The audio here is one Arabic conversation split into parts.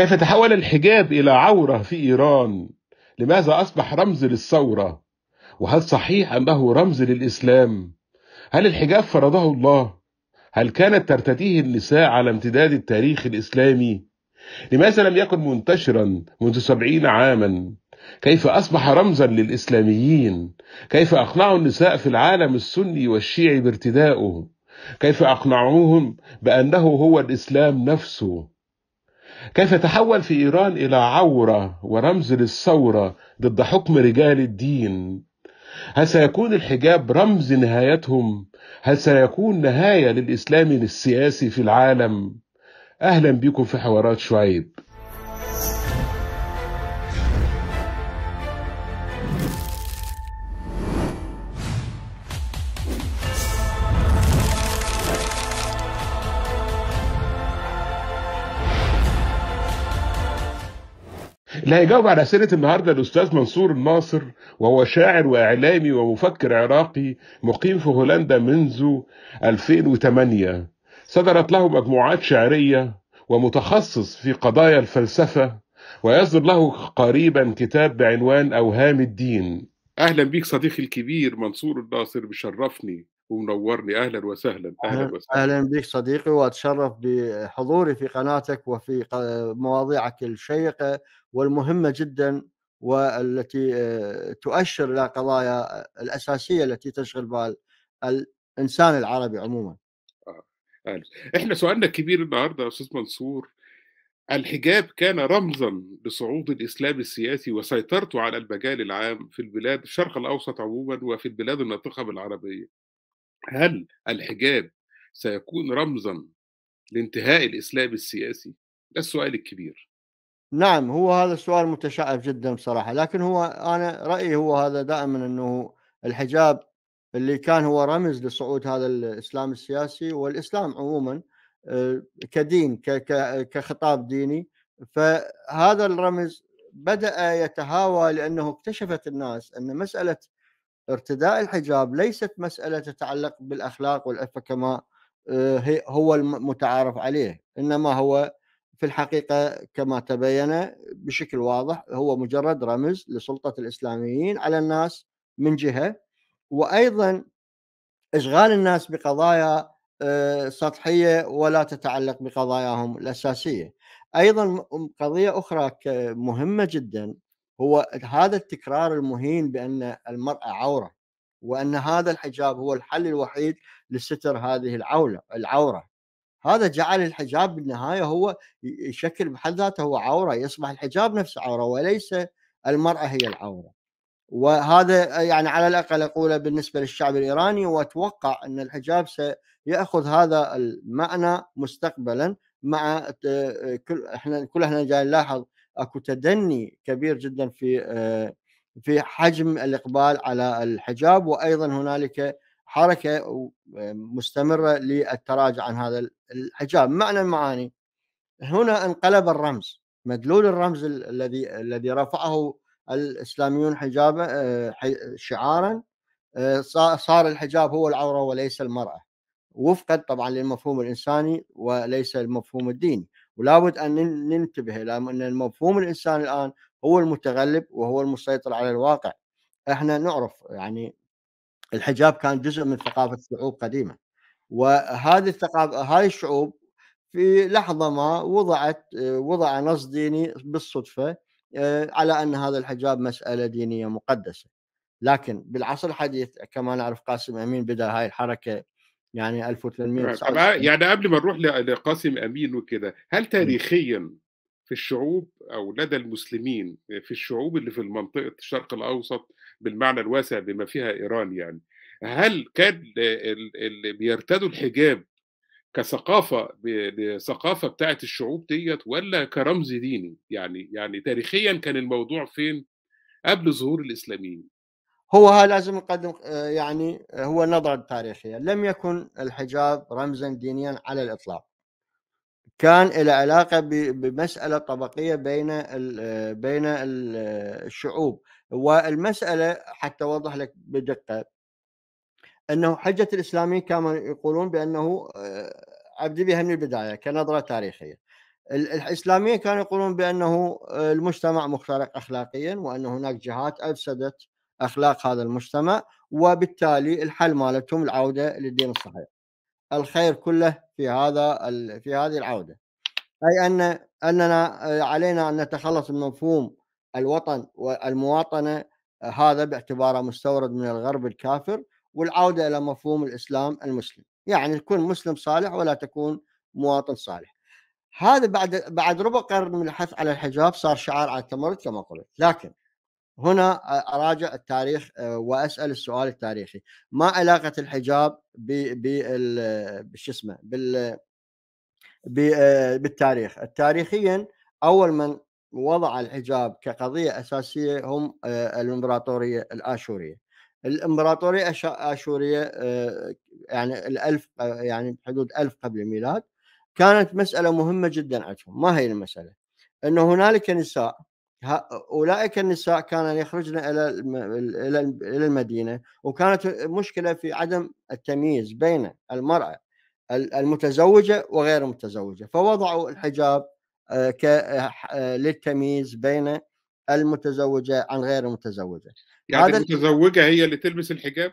كيف تحول الحجاب إلى عورة في إيران لماذا أصبح رمز للثورة وهل صحيح أنه رمز للإسلام هل الحجاب فرضه الله هل كانت ترتديه النساء على امتداد التاريخ الإسلامي لماذا لم يكن منتشرا منذ سبعين عاما كيف أصبح رمزا للإسلاميين كيف أقنعوا النساء في العالم السني والشيعي بارتدائه كيف أقنعوهم بأنه هو الإسلام نفسه كيف تحول في إيران إلى عورة ورمز للثورة ضد حكم رجال الدين هل سيكون الحجاب رمز نهايتهم هل سيكون نهاية للإسلام السياسي في العالم أهلا بكم في حوارات شعيب اللي هيجاوب على أسئلة النهاردة الأستاذ منصور الناصر وهو شاعر وإعلامي ومفكر عراقي مقيم في هولندا منذ 2008 صدرت له مجموعات شعرية ومتخصص في قضايا الفلسفة ويصدر له قريبا كتاب بعنوان أوهام الدين أهلا بيك صديقي الكبير منصور الناصر بشرفني ومنورني اهلا وسهلا اهلا أه، وسهلا اهلا بك صديقي واتشرف بحضوري في قناتك وفي مواضيعك الشيقه والمهمه جدا والتي آه، تؤشر الى قضايا آه، الاساسيه التي تشغل بال الانسان العربي عموما. آه. احنا سؤالنا الكبير النهارده يا استاذ منصور الحجاب كان رمزا لصعود الاسلام السياسي وسيطرته على المجال العام في البلاد الشرق الاوسط عموما وفي البلاد الناطقه بالعربيه. هل الحجاب سيكون رمزا لانتهاء الاسلام السياسي؟ ده السؤال الكبير. نعم هو هذا السؤال متشعب جدا بصراحه لكن هو انا رايي هو هذا دائما انه الحجاب اللي كان هو رمز لصعود هذا الاسلام السياسي والاسلام عموما آه، كدين كخطاب ديني فهذا الرمز بدا يتهاوى لانه اكتشفت الناس ان مساله ارتداء الحجاب ليست مساله تتعلق بالاخلاق والعفه كما آه، هو المتعارف عليه انما هو في الحقيقه كما تبين بشكل واضح هو مجرد رمز لسلطه الاسلاميين على الناس من جهه وايضا اشغال الناس بقضايا آه، سطحيه ولا تتعلق بقضاياهم الاساسيه. ايضا قضيه اخرى مهمه جدا هو هذا التكرار المهين بان المراه عوره وان هذا الحجاب هو الحل الوحيد لستر هذه العوله العوره هذا جعل الحجاب بالنهايه هو شكل بحد ذاته هو عوره يصبح الحجاب نفسه عوره وليس المراه هي العوره وهذا يعني على الاقل اقوله بالنسبه للشعب الايراني واتوقع ان الحجاب سياخذ هذا المعنى مستقبلا مع كل احنا كل احنا جاي نلاحظ اكو تدني كبير جدا في آه، في حجم الاقبال على الحجاب وايضا هنالك حركه مستمره للتراجع عن هذا الحجاب معنى المعاني هنا انقلب الرمز مدلول الرمز الذي الذي رفعه الاسلاميون حجابا آه، شعارا آه، صار الحجاب هو العوره وليس المراه وفقا طبعا للمفهوم الانساني وليس المفهوم الديني ولابد ان ننتبه الى ان المفهوم الانساني الان هو المتغلب وهو المسيطر على الواقع احنا نعرف يعني الحجاب كان جزء من ثقافه شعوب قديمه وهذه الثقافه هاي الشعوب في لحظه ما وضعت وضع نص ديني بالصدفه آه، على ان هذا الحجاب مساله دينيه مقدسه لكن بالعصر الحديث كما نعرف قاسم امين بدا هاي الحركه يعني 1800 يعني قبل ما نروح لقاسم امين وكذا هل تاريخيا في الشعوب او لدى المسلمين في الشعوب اللي في منطقه الشرق الاوسط بالمعنى الواسع بما فيها ايران يعني هل كان اللي بيرتدوا الحجاب كثقافه ثقافه بتاعه الشعوب ديت ولا كرمز ديني يعني يعني تاريخيا كان الموضوع فين قبل ظهور الاسلاميين هو لازم نقدم آه، يعني هو نظرة تاريخية لم يكن الحجاب رمزا دينيا على الإطلاق كان له علاقه بمساله طبقيه بين بين الشعوب والمساله حتى اوضح لك بدقه انه حجه الاسلاميين كانوا يقولون بانه آه، عبد بها من البدايه كنظره تاريخيه الاسلاميين كانوا يقولون بانه آه، المجتمع مخترق اخلاقيا وان هناك جهات افسدت اخلاق هذا المجتمع وبالتالي الحل مالتهم العوده للدين الصحيح الخير كله في هذا في هذه العوده اي ان اننا آه، علينا ان نتخلص من مفهوم الوطن والمواطنه آه، هذا باعتباره مستورد من الغرب الكافر والعوده الى مفهوم الاسلام المسلم يعني تكون مسلم صالح ولا تكون مواطن صالح هذا بعد بعد ربع قرن من الحث على الحجاب صار شعار على التمرد كما قلت لكن هنا اراجع التاريخ واسال السؤال التاريخي ما علاقه الحجاب بال شو اسمه بال بالتاريخ تاريخيا اول من وضع الحجاب كقضيه اساسيه هم الامبراطوريه الاشوريه الامبراطوريه الاشوريه يعني الألف يعني حدود ألف قبل الميلاد كانت مساله مهمه جدا عندهم ما هي المساله انه هنالك نساء اولئك النساء كان يخرجن الى الى المدينه وكانت مشكله في عدم التمييز بين المراه المتزوجه وغير المتزوجه فوضعوا الحجاب آه، آه، آه، للتمييز بين المتزوجه عن غير المتزوجه يعني هذا المتزوجه هي اللي تلبس الحجاب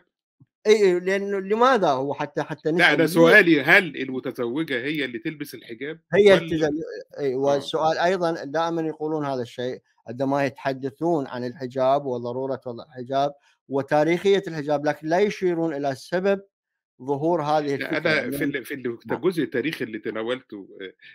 اي لانه لماذا هو حتى حتى لا انا سؤالي هل المتزوجه هي اللي تلبس الحجاب؟ هي اي والسؤال ايضا دائما يقولون هذا الشيء عندما يتحدثون عن الحجاب وضروره وضع الحجاب وتاريخيه الحجاب لكن لا يشيرون الى سبب ظهور هذه الفكره انا يعني في في الجزء نعم. التاريخي اللي تناولته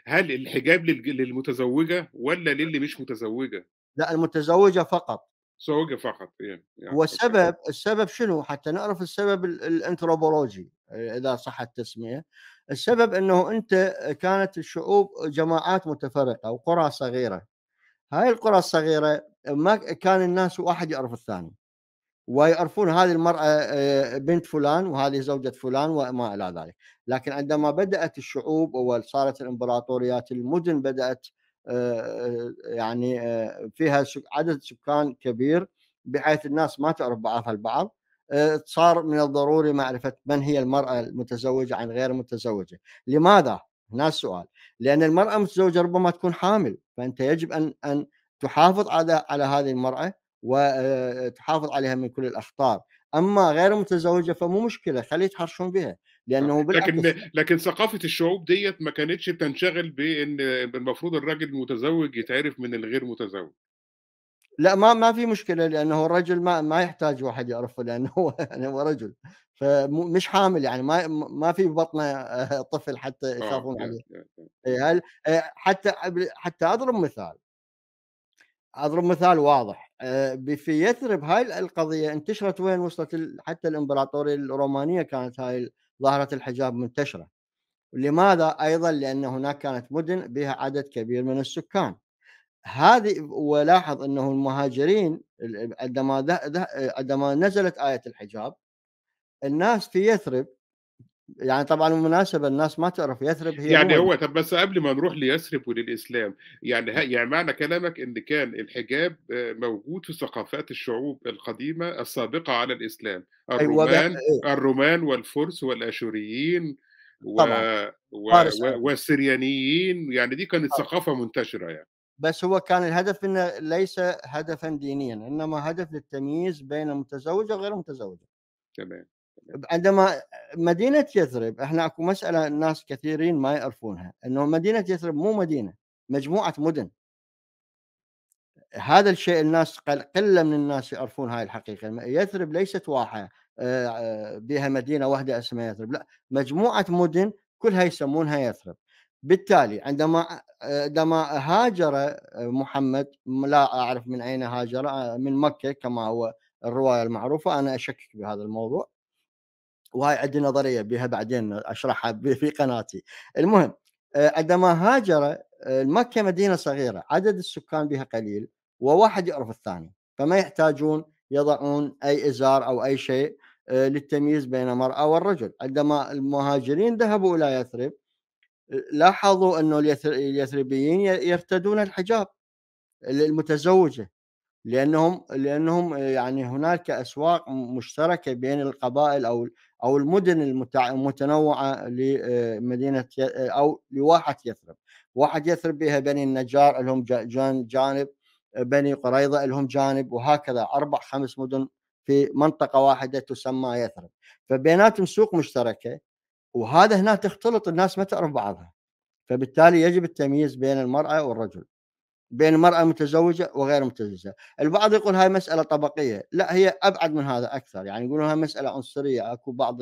هل الحجاب للمتزوجه ولا للي نعم. مش متزوجه؟ لا المتزوجه فقط متزوجة فقط يعني, يعني والسبب السبب شنو حتى نعرف السبب الانثروبولوجي اذا صح التسميه السبب انه انت كانت الشعوب جماعات متفرقه وقرى صغيره هاي القرى الصغيره ما كان الناس واحد يعرف الثاني ويعرفون هذه المرأة آه، بنت فلان وهذه زوجة فلان وما إلى ذلك لكن عندما بدأت الشعوب وصارت الإمبراطوريات المدن بدأت آه، آه، يعني فيها عدد سكان كبير بحيث الناس ما تعرف بعضها البعض صار من الضروري معرفة من هي المرأة المتزوجة عن غير المتزوجة لماذا؟ هنا السؤال لأن المرأة متزوجة ربما تكون حامل فأنت يجب أن أن تحافظ على على هذه المرأة وتحافظ آه، عليها من كل الأخطار أما غير متزوجة فمو مشكلة خليه يتحرشون بها لانه لكن لكن ثقافه الشعوب ديت ما كانتش بتنشغل بان المفروض الراجل المتزوج يتعرف من الغير متزوج لا ما ما في مشكله لانه الرجل ما ما يحتاج واحد يعرفه لانه هو يعني هو رجل فمش حامل يعني ما ما في ببطنه آه، طفل حتى آه، يخافون عليه هل آه، حتى حتى اضرب مثال اضرب مثال واضح في يثرب هاي القضيه انتشرت وين وصلت حتى الامبراطوريه الرومانيه كانت هاي ظاهره الحجاب منتشره لماذا ايضا لان هناك كانت مدن بها عدد كبير من السكان هذه ولاحظ انه المهاجرين عندما عندما نزلت ايه الحجاب الناس في يثرب يعني طبعا بالمناسبه الناس ما تعرف يثرب هي يعني هو طب بس قبل ما نروح ليثرب وللاسلام يعني يعني معنى كلامك ان كان الحجاب آه، موجود في ثقافات الشعوب القديمه السابقه على الاسلام الرومان أيوة الرومان والفرس والاشوريين و... و... والسريانيين يعني دي كانت ثقافه منتشره يعني بس هو كان الهدف انه ليس هدفا دينيا انما هدف للتمييز بين المتزوجه وغير المتزوجه تمام عندما مدينه يثرب احنا اكو مساله الناس كثيرين ما يعرفونها انه مدينه يثرب مو مدينه مجموعه مدن هذا الشيء الناس قله من الناس يعرفون هاي الحقيقه يثرب ليست واحه آه، آه، بها مدينه واحده اسمها يثرب لا مجموعه مدن كلها يسمونها يثرب بالتالي عندما آه، عندما هاجر محمد لا اعرف من اين هاجر من مكه كما هو الروايه المعروفه انا اشكك بهذا الموضوع وهاي عندي نظريه بها بعدين اشرحها في قناتي المهم آه، عندما هاجر آه، مكه مدينه صغيره عدد السكان بها قليل وواحد يعرف الثاني فما يحتاجون يضعون اي ازار او اي شيء آه، للتمييز بين المراه والرجل عندما المهاجرين ذهبوا الى يثرب لاحظوا انه اليثربيين يرتدون الحجاب المتزوجه لانهم لانهم يعني هناك اسواق مشتركه بين القبائل او او المدن المتنوعه لمدينه آه، آه، او لواحه يثرب، واحه يثرب بها بني النجار لهم جانب آه، بني قريضه لهم جانب وهكذا اربع خمس مدن في منطقه واحده تسمى يثرب، فبيناتهم سوق مشتركه وهذا هنا تختلط الناس ما تعرف بعضها. فبالتالي يجب التمييز بين المراه والرجل. بين المرأة المتزوجة وغير متزوجة البعض يقول هاي مسألة طبقية لا هي أبعد من هذا أكثر يعني يقولون هاي مسألة عنصرية أكو بعض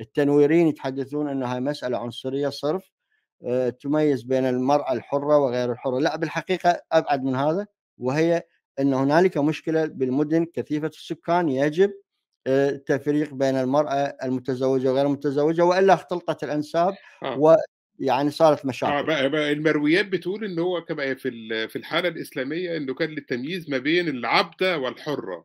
التنويرين يتحدثون أن هاي مسألة عنصرية صرف آه، تميز بين المرأة الحرة وغير الحرة لا بالحقيقة أبعد من هذا وهي أن هنالك مشكلة بالمدن كثيفة السكان يجب التفريق آه، بين المرأة المتزوجة وغير المتزوجة وإلا اختلطت الأنساب آه. يعني صارت آه، مشاكل آه بقى بقى المرويات بتقول ان هو في في الحاله الاسلاميه انه كان للتمييز ما بين العبده والحره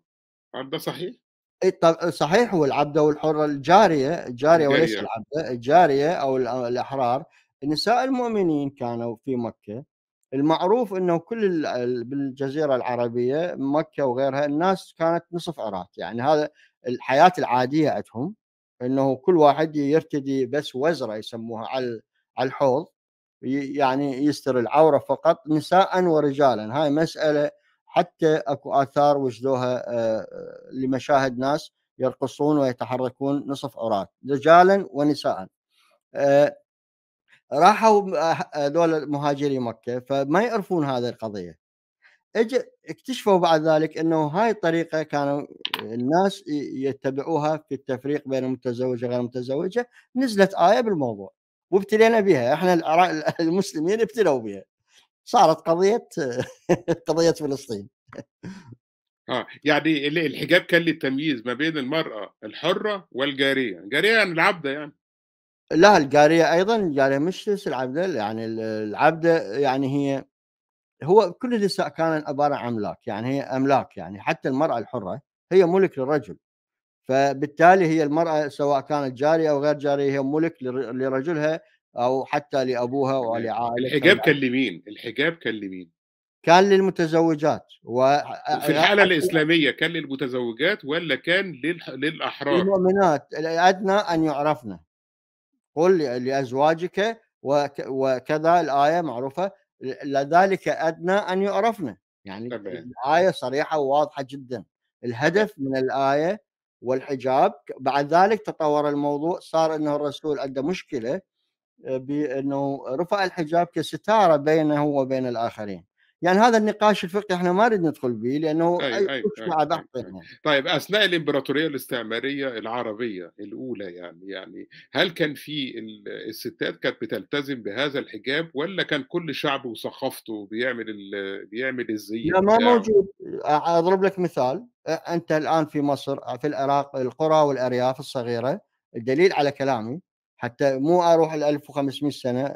هل ده صحيح؟ إيه، صحيح هو العبده والحره الجاريه الجاريه وليس العبده الجاريه او الاحرار نساء المؤمنين كانوا في مكه المعروف انه كل بالجزيره العربيه مكه وغيرها الناس كانت نصف عراق يعني هذا الحياه العاديه عندهم انه كل واحد يرتدي بس وزره يسموها على على الحوض يعني يستر العوره فقط نساء ورجالا هاي مساله حتى اكو اثار وجدوها آه، آه، لمشاهد ناس يرقصون ويتحركون نصف عورات رجالا ونساء آه، راحوا هذول مهاجري مكه فما يعرفون هذه القضيه اكتشفوا بعد ذلك انه هاي الطريقه كانوا الناس يتبعوها في التفريق بين المتزوجه وغير المتزوجه نزلت ايه بالموضوع وابتلينا بها احنا المسلمين ابتلوا بها صارت قضيه قضيه فلسطين اه يعني الحجاب كان للتمييز ما بين المراه الحره والجاريه الجاريه يعني العبده يعني لا الجاريه ايضا الجاريه مش العبده يعني العبده يعني هي هو كل النساء كانت عباره عن املاك يعني هي املاك يعني حتى المراه الحره هي ملك للرجل فبالتالي هي المرأة سواء كانت جارية أو غير جارية هي ملك لرجلها أو حتى لأبوها ولعائلتها الحجاب كان لمين؟ الحجاب كان لمين؟ كان للمتزوجات و... في الحالة الإسلامية كان للمتزوجات ولا كان للح... للأحرار؟ للمؤمنات الأدنى أن يعرفن قل لأزواجك وك... وكذا الآية معروفة لذلك أدنى أن يعرفن يعني طبعا. الآية صريحة وواضحة جدا الهدف من الآية والحجاب بعد ذلك تطور الموضوع صار انه الرسول عنده مشكله آه، بانه رفع الحجاب كستاره بينه وبين الاخرين يعني هذا النقاش الفقهي احنا ما نريد ندخل به لانه أي أي أي طيب اثناء الامبراطوريه الاستعماريه العربيه الاولى يعني يعني هل كان في الستات كانت بتلتزم بهذا الحجاب ولا كان كل شعب وثقافته بيعمل بيعمل الزي لا ما موجود اضرب لك مثال انت الان في مصر في العراق القرى والارياف الصغيره الدليل على كلامي حتى مو اروح ال 1500 سنه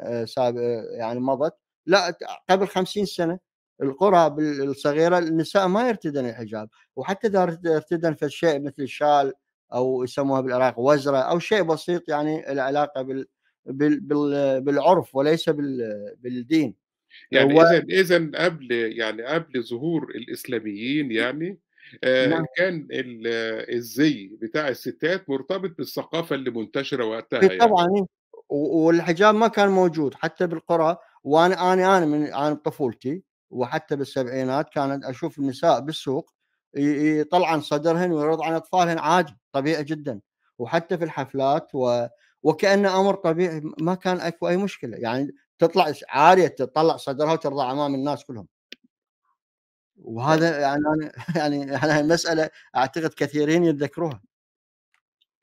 يعني مضت لا قبل 50 سنه القرى الصغيره النساء ما يرتدن الحجاب وحتى اذا ارتدن فشيء مثل شال او يسموها بالعراق وزره او شيء بسيط يعني العلاقه بال بال بال بالعرف وليس بال بالدين يعني و... اذا اذا قبل يعني قبل ظهور الاسلاميين يعني آه نعم. كان الزي بتاع الستات مرتبط بالثقافه اللي منتشره وقتها يعني. طبعا والحجاب ما كان موجود حتى بالقرى وانا انا انا من عن طفولتي وحتى بالسبعينات كانت اشوف النساء بالسوق يطلعن صدرهن ويرضعن اطفالهن عادي طبيعي جدا وحتى في الحفلات و... وكانه امر طبيعي ما كان اكو اي مشكله يعني تطلع عاريه تطلع صدرها وترضع امام الناس كلهم طيب. وهذا يعني يعني المساله اعتقد كثيرين يتذكروها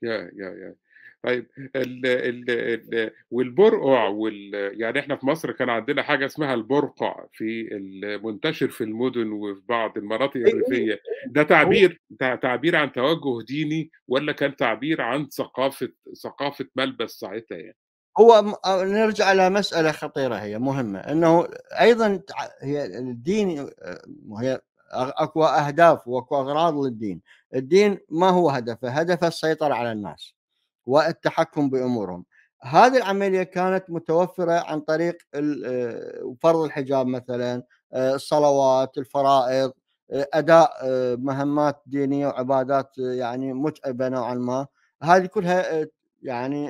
يا يا يا طيب ال ال ال والبرقع وال يعني احنا في مصر كان عندنا حاجه اسمها البرقع في المنتشر في المدن وفي بعض المناطق إيه، إيه، الريفيه إيه، ده تعبير تعبير عن توجه ديني ولا كان تعبير عن ثقافه ثقافه ملبس ساعتها يعني هو آه، نرجع لمساله خطيره هي مهمه انه ايضا هي الدين آه، هي اكو اهداف واكو اغراض للدين، الدين ما هو هدفه؟ هدفه السيطره على الناس. والتحكم بامورهم. هذه العمليه كانت متوفره عن طريق آه، فرض الحجاب مثلا، آه، الصلوات، الفرائض، آه، اداء مهمات دينيه وعبادات يعني متعبه نوعا ما، هذه كلها يعني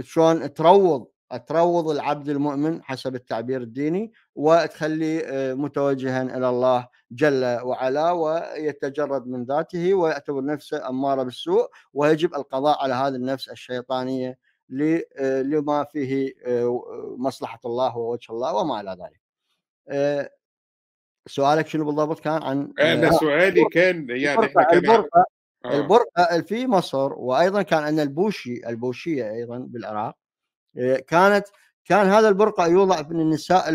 شلون تروض تروض العبد المؤمن حسب التعبير الديني وتخلي آه، متوجها الى الله جل وعلا ويتجرد من ذاته ويعتبر نفسه اماره بالسوء ويجب القضاء على هذه النفس الشيطانيه آه، لما فيه آه، مصلحه الله ووجه الله وما الى ذلك. سؤالك شنو بالضبط كان عن انا سؤالي كان يعني البرقة كان البرقه في مصر وايضا كان عندنا البوشي البوشيه ايضا بالعراق إيه، كانت كان هذا البرقع يوضع من النساء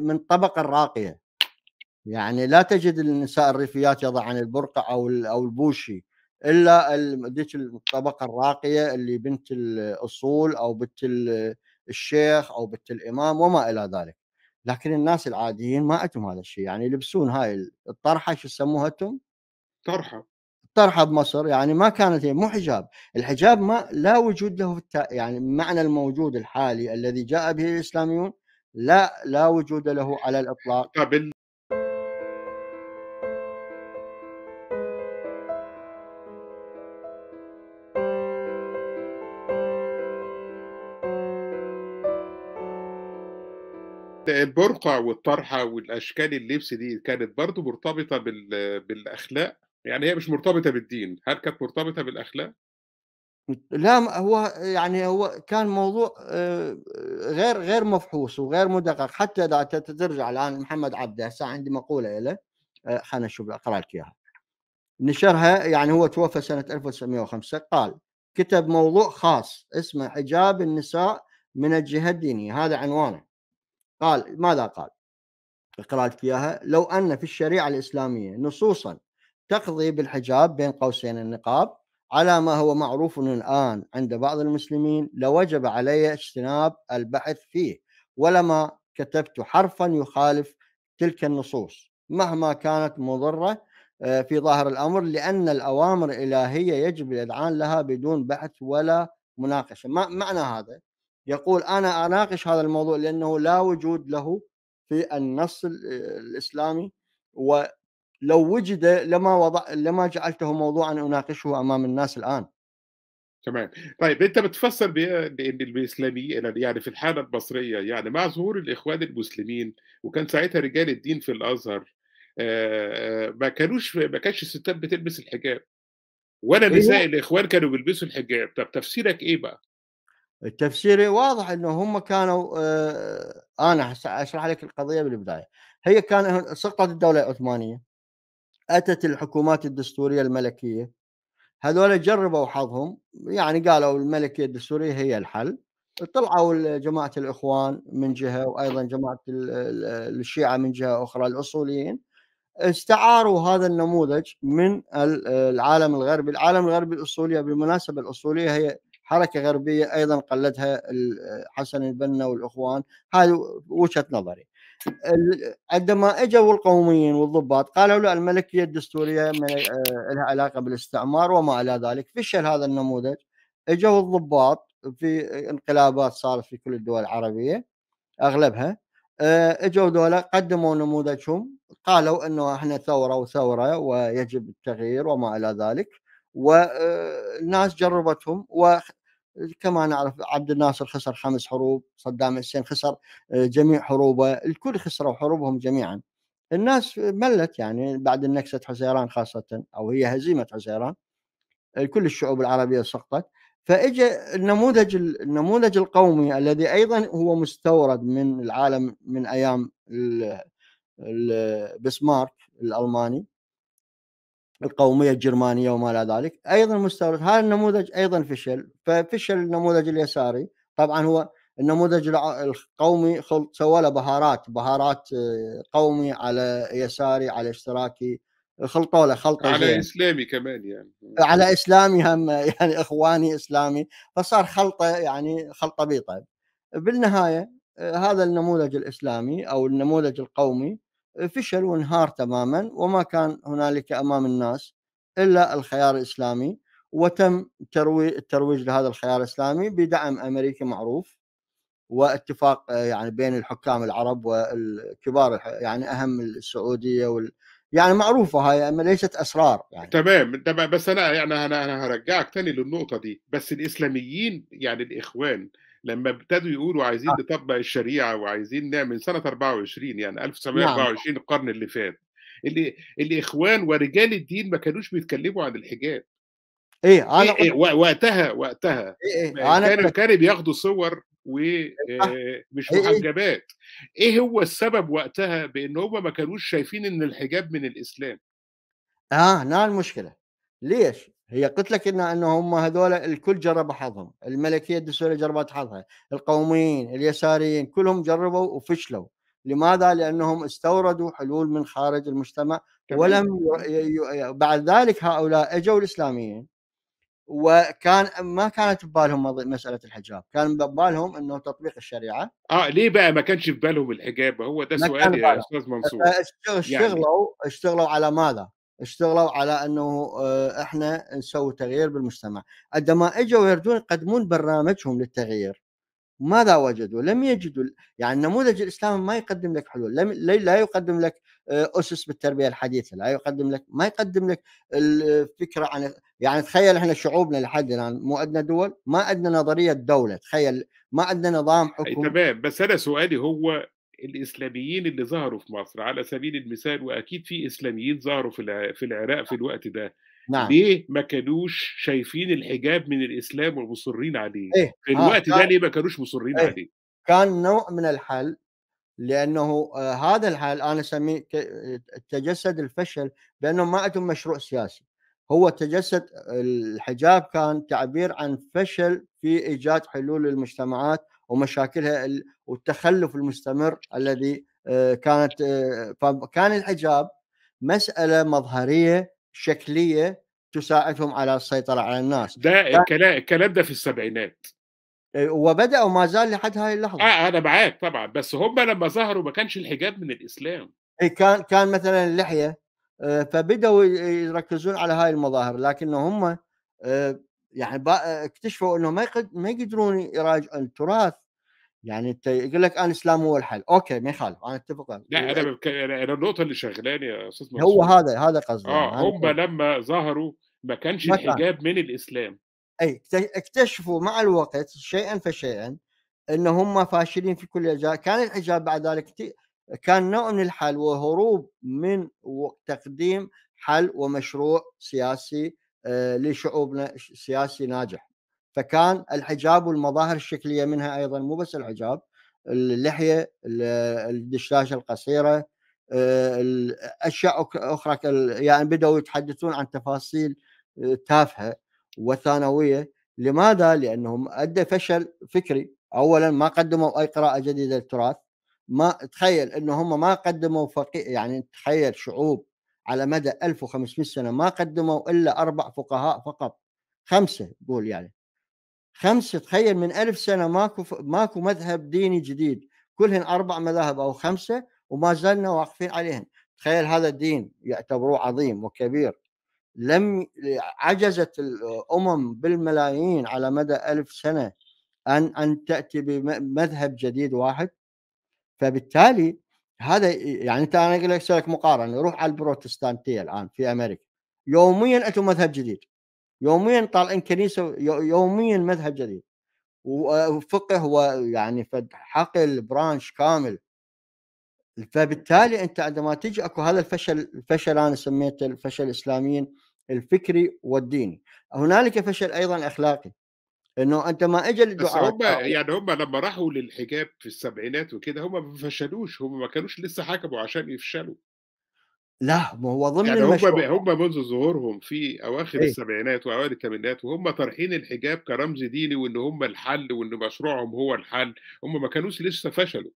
من الطبقه الراقيه يعني لا تجد النساء الريفيات يضعن البرقع او او البوشي الا ذيك الطبقه الراقيه اللي بنت الاصول او بنت الشيخ او بنت الامام وما الى ذلك لكن الناس العاديين ما عندهم هذا الشيء يعني يلبسون هاي الطرحه شو يسموها انتم؟ طرحه ترحب مصر يعني ما كانت مو حجاب الحجاب ما لا وجود له في يعني معنى الموجود الحالي الذي جاء به الإسلاميون لا لا وجود له على الإطلاق قبل البرقع والطرحه والاشكال اللبس دي كانت برضو مرتبطه بالاخلاق يعني هي مش مرتبطه بالدين هل كانت مرتبطه بالاخلاق لا هو يعني هو كان موضوع آه، غير غير مفحوص وغير مدقق حتى اذا ترجع الان محمد عبده هسه عندي مقوله له آه، خلينا نشوف اقرا لك اياها نشرها يعني هو توفى سنه 1905 قال كتب موضوع خاص اسمه حجاب النساء من الجهه الدينيه هذا عنوانه قال ماذا قال؟ اقرا لك اياها لو ان في الشريعه الاسلاميه نصوصا تقضي بالحجاب بين قوسين النقاب على ما هو معروف الآن عند بعض المسلمين لوجب علي اجتناب البحث فيه ولما كتبت حرفا يخالف تلك النصوص مهما كانت مضرة آه، في ظاهر الأمر لأن الأوامر إلهية يجب الإذعان لها بدون بحث ولا مناقشة ما معنى هذا يقول أنا أناقش هذا الموضوع لأنه لا وجود له في النص الإسلامي لو وجد لما وضع لما جعلته موضوعا اناقشه امام الناس الان تمام طيب انت بتفسر بان الاسلاميين يعني في الحاله المصريه يعني مع ظهور الاخوان المسلمين وكان ساعتها رجال الدين في الازهر ما كانوش ما كانش الستات بتلبس الحجاب ولا إيه، نساء إيه؟ الاخوان كانوا بيلبسوا الحجاب طب تفسيرك ايه بقى التفسير واضح انه هم كانوا انا اشرح لك القضيه بالبدايه هي كان سقطت الدوله العثمانيه اتت الحكومات الدستوريه الملكيه هذول جربوا حظهم يعني قالوا الملكيه الدستوريه هي الحل طلعوا جماعه الاخوان من جهه وايضا جماعه الشيعه من جهه اخرى الاصوليين استعاروا هذا النموذج من العالم الغربي، العالم الغربي الاصوليه بالمناسبه الاصوليه هي حركه غربيه ايضا قلدها حسن البنا والاخوان، هذه وجهه نظري. عندما اجوا القوميين والضباط قالوا له الملكيه الدستوريه آه، لها علاقه بالاستعمار وما الى ذلك فشل هذا النموذج اجوا الضباط في انقلابات صارت في كل الدول العربيه اغلبها آه، اجوا دولة قدموا نموذجهم قالوا انه احنا ثوره وثوره ويجب التغيير وما الى ذلك والناس آه، جربتهم كما نعرف عبد الناصر خسر خمس حروب صدام حسين خسر آه، جميع حروبه الكل خسروا حروبهم جميعا الناس ملت يعني بعد نكسة حزيران خاصة أو هي هزيمة حزيران كل الشعوب العربية سقطت فاجى النموذج النموذج القومي الذي ايضا هو مستورد من العالم من ايام بسمارك الالماني القوميه الجرمانيه وما الى ذلك ايضا مستورد هذا النموذج ايضا فشل ففشل النموذج اليساري طبعا هو النموذج القومي سوى له بهارات بهارات آه، قومي على يساري على اشتراكي خلطوا له خلطه على جين. اسلامي كمان يعني على اسلامي هم يعني اخواني اسلامي فصار خلطه يعني خلطه بيطه بالنهايه آه، هذا النموذج الاسلامي او النموذج القومي فشل وانهار تماما وما كان هنالك امام الناس الا الخيار الاسلامي وتم الترويج لهذا الخيار الاسلامي بدعم امريكي معروف واتفاق آه، يعني بين الحكام العرب والكبار يعني اهم السعوديه وال يعني معروفه هاي ليست اسرار يعني تمام تمام بس انا يعني انا انا هرجعك تاني للنقطه دي بس الاسلاميين يعني الاخوان لما ابتدوا يقولوا عايزين آه. نطبق الشريعه وعايزين نعمل سنه 24 يعني 1924 نعم. القرن اللي فات اللي الاخوان ورجال الدين ما كانوش بيتكلموا عن الحجاب ايه, إيه، انا إيه إيه وقتها وقتها إيه إيه كانوا كان بياخدوا صور ومش إيه، آه، إيه، محجبات ايه هو السبب وقتها بان هم ما كانوش شايفين ان الحجاب من الاسلام اه هنا نعم، المشكله ليش هي قلت لك انه انه هم هذول الكل جرب حظهم، الملكيه الدستوريه جربت حظها القوميين اليساريين كلهم جربوا وفشلوا لماذا لانهم استوردوا حلول من خارج المجتمع ولم ي... بعد ذلك هؤلاء اجوا الاسلاميين وكان ما كانت ببالهم مساله الحجاب، كان ببالهم انه تطبيق الشريعه. اه ليه بقى ما كانش في بالهم الحجاب؟ هو ده سؤالي يا استاذ منصور. يعني اشتغلوا يعني... اشتغلوا على ماذا؟ اشتغلوا على انه آه، احنا نسوي تغيير بالمجتمع عندما اجوا يردون يقدمون برنامجهم للتغيير ماذا وجدوا؟ لم يجدوا يعني النموذج الاسلامي ما يقدم لك حلول، لم لا يقدم لك آه، اسس بالتربيه الحديثه، لا يقدم لك ما يقدم لك الفكره عن يعني تخيل احنا شعوبنا لحد الان مو عندنا دول، ما عندنا نظريه دوله، تخيل ما عندنا نظام حكومي تمام بس انا سؤالي هو الاسلاميين اللي ظهروا في مصر على سبيل المثال واكيد في اسلاميين ظهروا في في العراق في الوقت ده نعم. ليه ما كانوش شايفين الحجاب من الاسلام ومصرين عليه إيه؟ في آه، الوقت آه. ده ليه ما كانوش مصرين إيه؟ عليه كان نوع من الحل لانه آه هذا الحل انا اسميه تجسد الفشل بانه ما عندهم مشروع سياسي هو تجسد آه، الحجاب كان تعبير عن فشل في ايجاد حلول للمجتمعات ومشاكلها والتخلف المستمر الذي آه، كانت آه، فكان الحجاب مساله مظهريه شكليه تساعدهم على السيطره على الناس ده الكلام ده في السبعينات إيه، وبداوا ما زال لحد هاي اللحظه اه انا معاك طبعا بس هم لما ظهروا ما كانش الحجاب من الاسلام إيه، كان كان مثلا اللحيه آه، فبداوا يركزون على هاي المظاهر لكن هم يعني اكتشفوا انه ما ما يقدرون يراجعوا التراث يعني انت يقول لك انا الاسلام هو الحل اوكي ما يخالف انا اتفق لا انا بك... يعني انا النقطه اللي شغلاني يا استاذ هو هذا هذا قصدي يعني، اه هم لما ظهروا ما كانش الحجاب من الاسلام اي اكتشفوا مع الوقت شيئا فشيئا ان هم فاشلين في كل الاجزاء كان الحجاب بعد ذلك كان نوع من الحل وهروب من تقديم حل ومشروع سياسي آه، لشعوبنا سياسي ناجح فكان الحجاب والمظاهر الشكليه منها ايضا مو بس الحجاب اللحيه الدشاشه القصيره آه، اشياء اخرى يعني بداوا يتحدثون عن تفاصيل آه، تافهه وثانويه لماذا؟ لانهم ادى فشل فكري اولا ما قدموا اي قراءه جديده للتراث ما تخيل انه هم ما قدموا فقي يعني تخيل شعوب على مدى 1500 سنه ما قدموا الا اربع فقهاء فقط خمسه قول يعني خمسه تخيل من ألف سنه ماكو ماكو مذهب ديني جديد كلهن اربع مذاهب او خمسه وما زلنا واقفين عليهن تخيل هذا الدين يعتبروه عظيم وكبير لم عجزت الامم بالملايين على مدى ألف سنه ان ان تاتي بمذهب جديد واحد فبالتالي هذا يعني انت انا اقول لك مقارنه روح على البروتستانتيه الان في امريكا يوميا اتوا مذهب جديد يوميا طالعين كنيسه يوميا مذهب جديد وفقه ويعني فد حقل برانش كامل فبالتالي انت عندما تجي اكو هذا الفشل الفشل انا سميته الفشل الاسلاميين الفكري والديني هنالك فشل ايضا اخلاقي انه انت ما اجى الدعاء هم يعني هم لما راحوا للحجاب في السبعينات وكده هم ما فشلوش هم ما كانوش لسه حكموا عشان يفشلوا لا ما هو ضمن يعني المشروع هم هم منذ ظهورهم في اواخر ايه؟ السبعينات واوائل الثمانينات وهم طارحين الحجاب كرمز ديني وان هم الحل وان مشروعهم هو الحل هم ما كانوش لسه فشلوا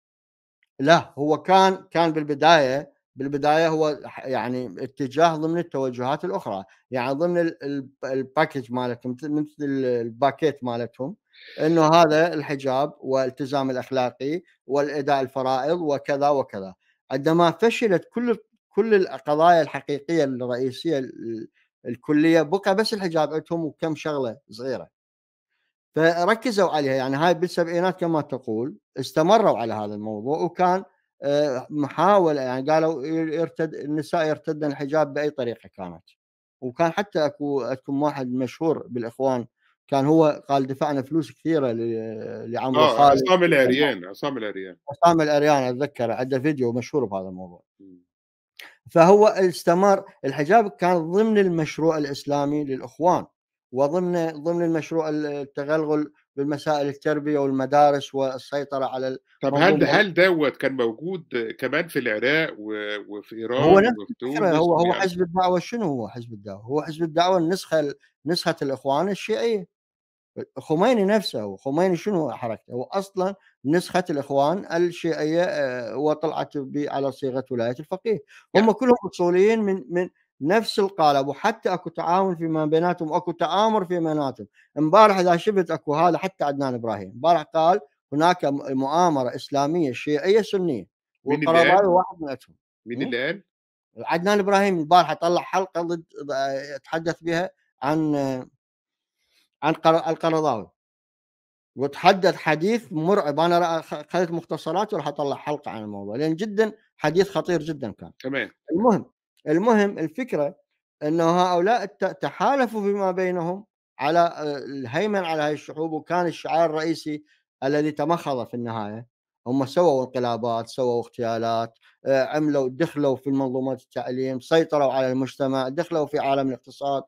لا هو كان كان بالبدايه بالبدايه هو يعني اتجاه ضمن التوجهات الاخرى يعني ضمن الباكج مالتهم مثل الباكيت مالتهم انه هذا الحجاب والالتزام الاخلاقي والاداء الفرائض وكذا وكذا عندما فشلت كل كل القضايا الحقيقيه الرئيسيه الكليه بقى بس الحجاب عندهم وكم شغله صغيره فركزوا عليها يعني هاي بالسبعينات كما تقول استمروا على هذا الموضوع وكان آه، محاوله يعني قالوا يرتد النساء يرتدن الحجاب باي طريقه كانت وكان حتى اكو أكو واحد مشهور بالاخوان كان هو قال دفعنا فلوس كثيره لعمرو آه، خالد عصام الاريان عصام الاريان عصام الاريان اتذكر عنده فيديو مشهور بهذا الموضوع فهو استمر الحجاب كان ضمن المشروع الاسلامي للاخوان وضمن ضمن المشروع التغلغل بالمسائل التربيه والمدارس والسيطره على طب هل هل دوت كان موجود كمان في العراق وفي ايران هو نفس هو هو يعني؟ حزب الدعوه شنو هو حزب الدعوه؟ هو حزب الدعوه النسخه نسخه الاخوان الشيعيه خميني نفسه خميني شنو حركته هو اصلا نسخه الاخوان الشيعيه آه، وطلعت على صيغه ولايه الفقيه هم يعني. كلهم اصوليين من من نفس القالب وحتى اكو تعاون فيما بيناتهم واكو تآمر فيما بيناتهم امبارح اذا شفت اكو هذا حتى عدنان ابراهيم امبارح قال هناك مؤامره اسلاميه شيعيه سنيه والقرضاوي واحد منهم من اللي قال؟ عدنان ابراهيم البارحه طلع حلقه ضد تحدث بها عن عن القرضاوي وتحدث حديث مرعب انا اخذت مختصرات وراح اطلع حلقه عن الموضوع لان جدا حديث خطير جدا كان تمام المهم المهم الفكره انه هؤلاء تحالفوا فيما بينهم على آه، الهيمن على هذه الشعوب وكان الشعار الرئيسي الذي تمخض في النهايه هم سووا انقلابات سووا اغتيالات آه، عملوا دخلوا في منظومات التعليم سيطروا على المجتمع دخلوا في عالم الاقتصاد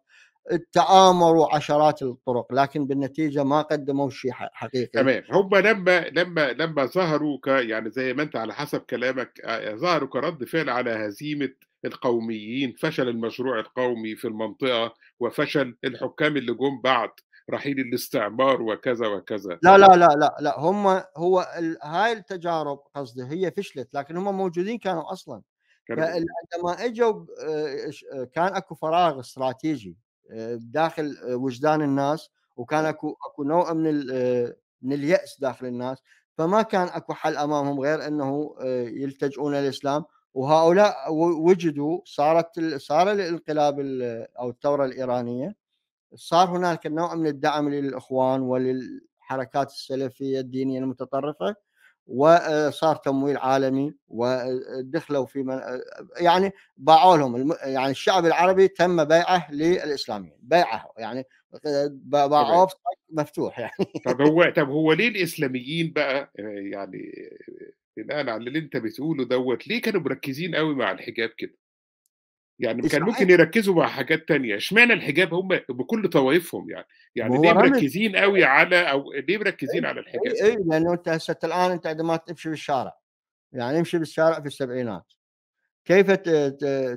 تآمروا عشرات الطرق لكن بالنتيجه ما قدموا شيء حقيقي تمام هم لما لما لما ظهروا ك يعني زي ما انت على حسب كلامك آه، ظهروا كرد فعل على هزيمه القوميين فشل المشروع القومي في المنطقة وفشل الحكام اللي جم بعد رحيل الاستعمار وكذا وكذا لا لا لا لا لا هم هو هاي التجارب قصدي هي فشلت لكن هم موجودين كانوا اصلا عندما اجوا آه، آه، كان اكو فراغ استراتيجي آه، داخل وجدان الناس وكان اكو اكو نوع من من الياس داخل الناس فما كان اكو حل امامهم غير انه يلتجئون الاسلام وهؤلاء وجدوا صارت صار الانقلاب او الثوره الايرانيه صار هناك نوع من الدعم للاخوان وللحركات السلفيه الدينيه المتطرفه وصار تمويل عالمي ودخلوا في من يعني باعوا لهم يعني الشعب العربي تم بيعه للاسلاميين بيعه يعني باعوه مفتوح يعني طب هو طب هو ليه الاسلاميين بقى آه، يعني بناء على اللي انت بتقوله دوت ليه كانوا مركزين قوي مع الحجاب كده يعني كان ممكن يركزوا مع حاجات تانية اشمعنى الحجاب هم بكل طوائفهم يعني يعني ليه مركزين قوي على او ليه مركزين إيه، على الحجاب اي إيه، لانه انت هسه الان انت عندما تمشي بالشارع يعني امشي بالشارع في السبعينات كيف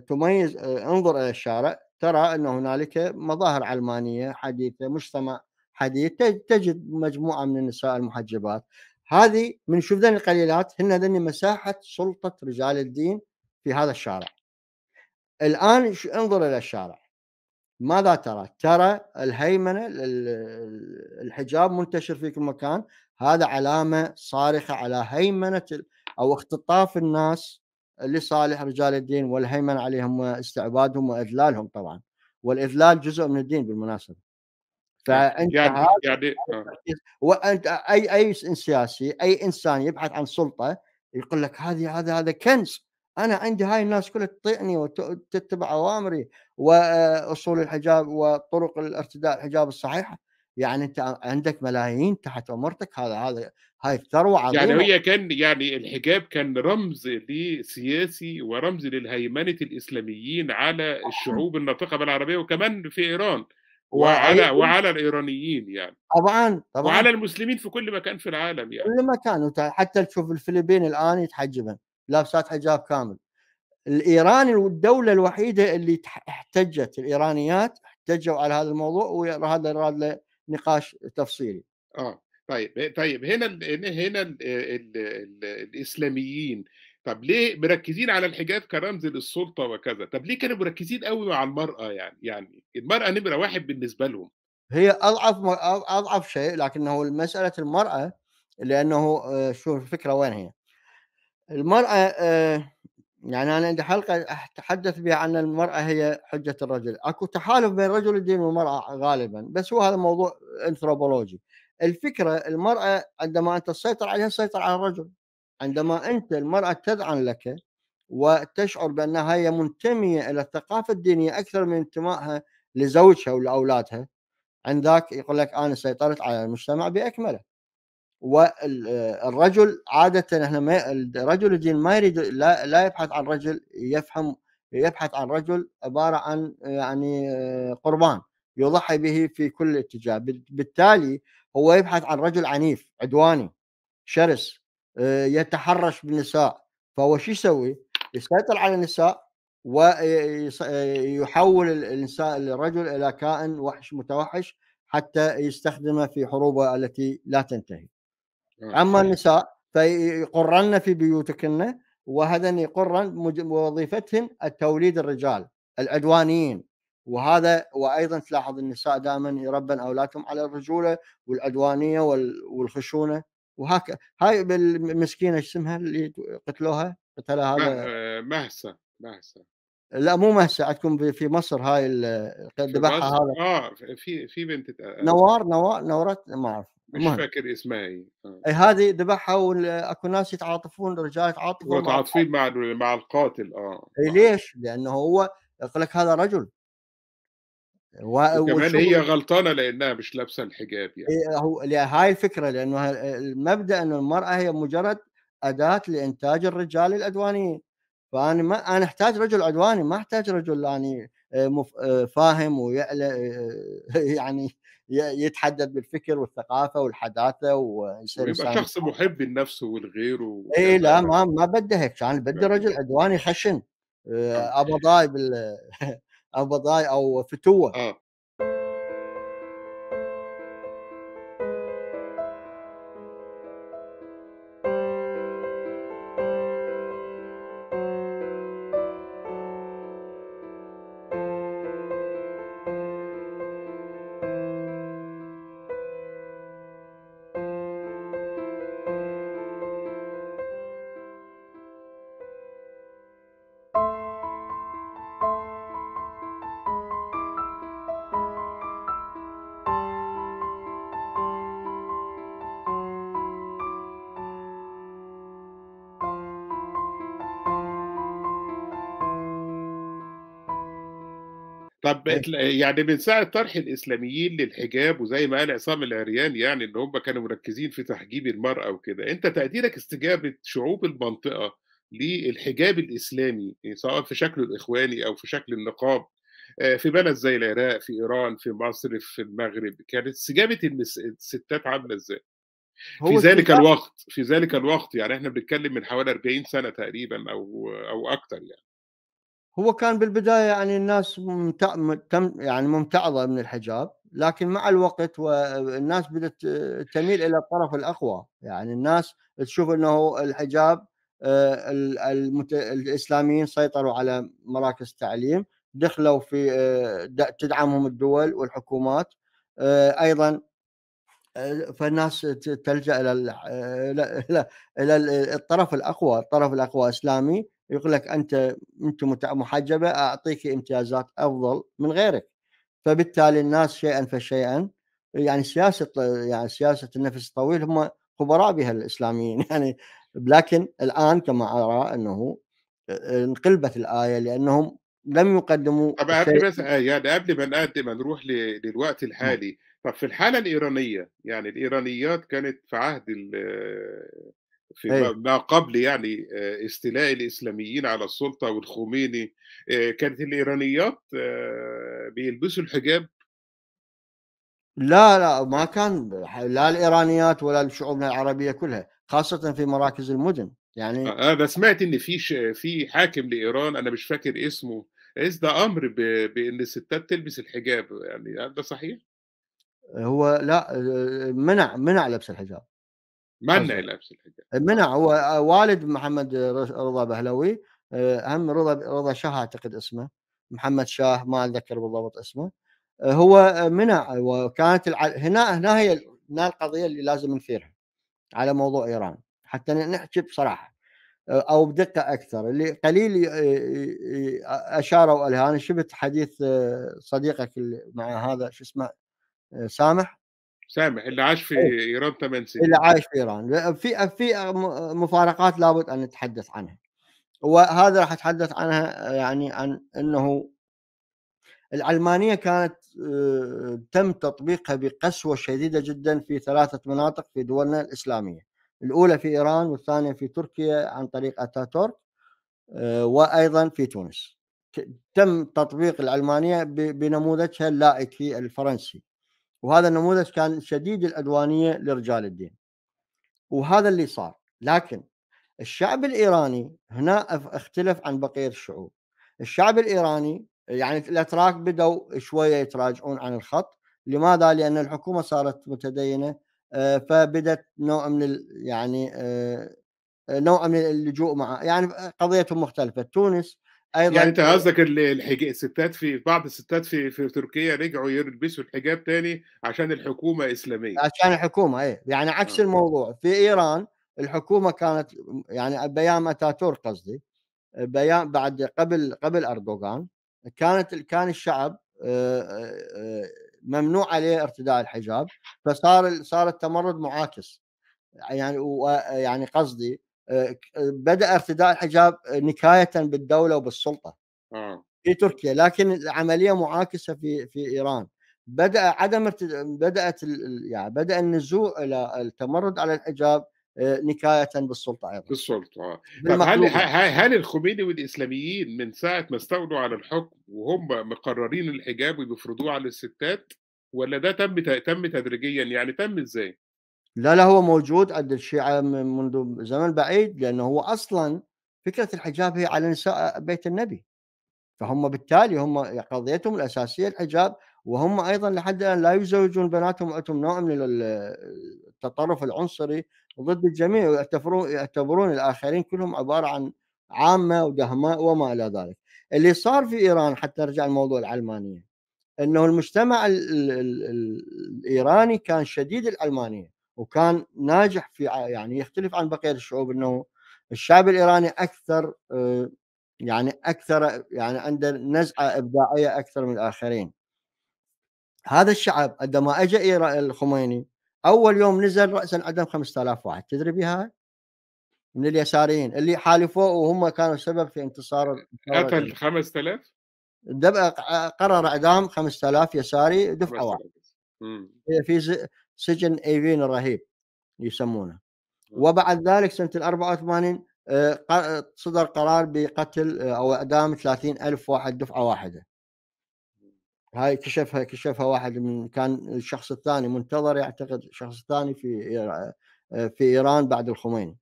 تميز انظر الى الشارع ترى ان هنالك مظاهر علمانيه حديثه مجتمع حديث تجد مجموعه من النساء المحجبات هذه من ذن القليلات هن ذن مساحه سلطه رجال الدين في هذا الشارع الان انظر الى الشارع ماذا ترى؟ ترى الهيمنه الحجاب منتشر في كل مكان هذا علامه صارخه على هيمنه او اختطاف الناس لصالح رجال الدين والهيمنه عليهم واستعبادهم واذلالهم طبعا والاذلال جزء من الدين بالمناسبه نعم، فانت يعني يعني آه. وانت اي اي سياسي اي انسان يبحث عن سلطه يقول لك هذه هذا هذا كنز انا عندي هاي الناس كلها تطيعني وتتبع اوامري واصول آه، الحجاب وطرق الارتداء الحجاب الصحيحه يعني انت عندك ملايين تحت امرتك هذا هذا هاي الثروه يعني عظيمه يعني هي كان يعني الحجاب كان رمز لسياسي ورمز للهيمنه الاسلاميين على الشعوب الناطقه بالعربيه وكمان في ايران وعلى وعلى الايرانيين يعني طبعا طبعا وعلى المسلمين في كل مكان في العالم يعني كل مكان حتى تشوف الفلبين الان يتحجبن لابسات حجاب كامل الايراني الدوله الوحيده اللي احتجت الايرانيات احتجوا على هذا الموضوع وهذا راد نقاش تفصيلي اه طيب طيب هنا الـ هنا الـ الـ الـ الاسلاميين طب ليه مركزين على الحجاب كرمز للسلطه وكذا طب ليه كانوا مركزين قوي مع المراه يعني يعني المراه نمره واحد بالنسبه لهم هي اضعف اضعف شيء لكنه مساله المراه لانه آه، شو الفكره وين هي المراه آه، يعني انا عندي حلقه اتحدث بها عن المراه هي حجه الرجل، اكو تحالف بين رجل الدين والمراه غالبا، بس هو هذا موضوع انثروبولوجي. الفكره المراه عندما انت تسيطر عليها تسيطر على الرجل، عندما أنت المرأة تذعن لك وتشعر بأنها هي منتمية إلى الثقافة الدينية أكثر من انتمائها لزوجها ولأولادها عند ذاك يقول لك أنا سيطرت على المجتمع بأكمله والرجل عادة احنا ما الرجل الدين ما يريد لا, لا يبحث عن رجل يفهم يبحث عن رجل عبارة عن يعني قربان يضحي به في كل اتجاه بالتالي هو يبحث عن رجل عنيف عدواني شرس آه، يتحرش بالنساء فهو شو يسوي؟ يسيطر على النساء ويحول آه، آه، النساء الرجل الى كائن وحش متوحش حتى يستخدمه في حروبه التي لا تنتهي. اما النساء فيقرن في بيوتكن وهذا يقرن وظيفتهم التوليد الرجال العدوانيين وهذا وايضا تلاحظ النساء دائما يربن اولادهم على الرجوله والعدوانيه والخشونه وهك هاي المسكينه ايش اسمها اللي قتلوها قتلها هذا مهسه مهسه لا مو مهسه عندكم في مصر هاي ذبحها هذا اه في في بنت نوار نوار نورت ما اعرف مش فاكر اسمها ايه هذه ذبحها واكو ناس يتعاطفون رجال يتعاطفون متعاطفين مع مع القاتل آه،, اه ليش؟ لانه هو يقول لك هذا رجل و... وكمان هي غلطانه لانها مش لابسه الحجاب يعني هو هاي الفكره لانه المبدا ان المراه هي مجرد اداه لانتاج الرجال العدوانيين فانا ما انا احتاج رجل عدواني ما احتاج رجل يعني آه، مف... آه، فاهم آه، يعني يتحدث بالفكر والثقافه والحداثه ويصير شخص محب لنفسه والغير و... اي لا ما ما بده هيك انا بدي رجل عدواني خشن ابو ضايب او بضايع او فتوه آه. بقت إيه. يعني من ساعه طرح الاسلاميين للحجاب وزي ما قال عصام العريان يعني ان هم كانوا مركزين في تحجيب المراه وكده انت تقديرك استجابه شعوب المنطقه للحجاب الاسلامي سواء في شكله الاخواني او في شكل النقاب آه، في بلد زي العراق في ايران في مصر في المغرب كانت استجابه الستات عامله ازاي؟ في ذلك الوقت في ذلك الوقت يعني احنا بنتكلم من حوالي 40 سنه تقريبا او او اكثر يعني هو كان بالبدايه يعني الناس ممتع يعني ممتعضه من الحجاب لكن مع الوقت والناس بدات تميل الى الطرف الاقوى يعني الناس تشوف انه الحجاب آه، المت... الاسلاميين سيطروا على مراكز التعليم دخلوا في آه، تدعمهم الدول والحكومات آه، ايضا فالناس تلجا الى الى الطرف الاقوى، الطرف الاقوى اسلامي يقول لك انت انت محجبه اعطيك امتيازات افضل من غيرك فبالتالي الناس شيئا فشيئا يعني سياسه يعني سياسه النفس الطويل هم خبراء بها الاسلاميين يعني لكن الان كما ارى انه انقلبت الايه لانهم لم يقدموا طب قبل بس آه، يعني قبل ما نقدم نروح للوقت نعم. الحالي طب في الحاله الايرانيه يعني الايرانيات كانت في عهد في إيه. ما قبل يعني آه، استيلاء الاسلاميين على السلطه والخميني آه، كانت الايرانيات آه، بيلبسوا الحجاب لا لا ما كان لا الايرانيات ولا الشعوب العربيه كلها خاصه في مراكز المدن يعني انا سمعت ان في ش... في حاكم لايران انا مش فاكر اسمه اصدى امر ب... بان الستات تلبس الحجاب يعني ده صحيح؟ هو لا منع منع لبس الحجاب منع الحجاب منع هو آه، والد محمد رضا بهلوي آه، هم رضا رضا شاه اعتقد اسمه محمد شاه ما اتذكر بالضبط اسمه آه، هو منع وكانت الع... هنا هنا هي هنا القضيه اللي لازم نثيرها على موضوع ايران حتى نحكي بصراحه او بدقه اكثر اللي قليل اشاروا الها انا شفت حديث صديقك مع هذا شو اسمه سامح سامح اللي عاش في إيه. ايران 8 سنين اللي عاش في ايران في في مفارقات لابد ان نتحدث عنها وهذا راح اتحدث عنها يعني عن انه العلمانيه كانت آه، تم تطبيقها بقسوه شديده جدا في ثلاثه مناطق في دولنا الاسلاميه الاولى في ايران والثانيه في تركيا عن طريق اتاتورك آه، وايضا في تونس تم تطبيق العلمانيه بنموذجها اللائكي الفرنسي وهذا النموذج كان شديد الأدوانية لرجال الدين وهذا اللي صار لكن الشعب الإيراني هنا اختلف عن بقية الشعوب الشعب الإيراني يعني الأتراك بدوا شوية يتراجعون عن الخط لماذا؟ لأن الحكومة صارت متدينة آه، فبدت نوع من يعني آه، آه، نوع من اللجوء مع يعني قضيتهم مختلفة تونس ايضا يعني انت قصدك الستات في بعض الستات في في تركيا رجعوا يلبسوا الحجاب تاني عشان الحكومه اسلاميه عشان الحكومه اي يعني عكس آه. الموضوع في ايران الحكومه كانت يعني بيام اتاتور قصدي بيان بعد قبل قبل اردوغان كانت كان الشعب آه، آه، ممنوع عليه ارتداء الحجاب فصار صار التمرد معاكس يعني يعني قصدي آه، بدا ارتداء الحجاب نكايه بالدوله وبالسلطه آه. في تركيا لكن العمليه معاكسه في في ايران بدا عدم بدات يعني بدا النزوع الى التمرد على الحجاب آه، نكايه بالسلطه ايضا بالسلطه هل يعني. هل الخميني والاسلاميين من ساعه ما استولوا على الحكم وهم مقررين الحجاب وبيفرضوه على الستات ولا ده تم تم تدريجيا يعني تم ازاي؟ لا لا هو موجود عند الشيعة منذ زمن بعيد لأنه هو أصلا فكرة الحجاب هي على نساء بيت النبي فهم بالتالي هم قضيتهم الأساسية الحجاب وهم أيضا لحد الآن لا يزوجون بناتهم عندهم نوع من التطرف العنصري ضد الجميع ويعتبرون يعتبرون الآخرين كلهم عبارة عن عامة ودهماء وما إلى ذلك اللي صار في إيران حتى نرجع الموضوع العلمانية أنه المجتمع الإيراني كان شديد العلمانية وكان ناجح في يعني يختلف عن بقيه الشعوب انه الشعب الايراني اكثر آه، يعني اكثر يعني عنده نزعه ابداعيه اكثر من الاخرين. هذا الشعب عندما اجى الخميني اول يوم نزل راسا عندهم 5000 واحد تدري بها من اليساريين اللي حالفوه وهم كانوا سبب في انتصار آه، قتل 5000 قرر اعدام 5000 يساري دفعه واحده في سجن ايفين الرهيب يسمونه آه. وبعد ذلك سنه ال 84 آه، آه، صدر قرار بقتل او اعدام 30 الف واحد دفعه واحده هاي كشفها كشفها واحد من كان الشخص الثاني منتظر يعتقد الشخص الثاني في في ايران بعد الخميني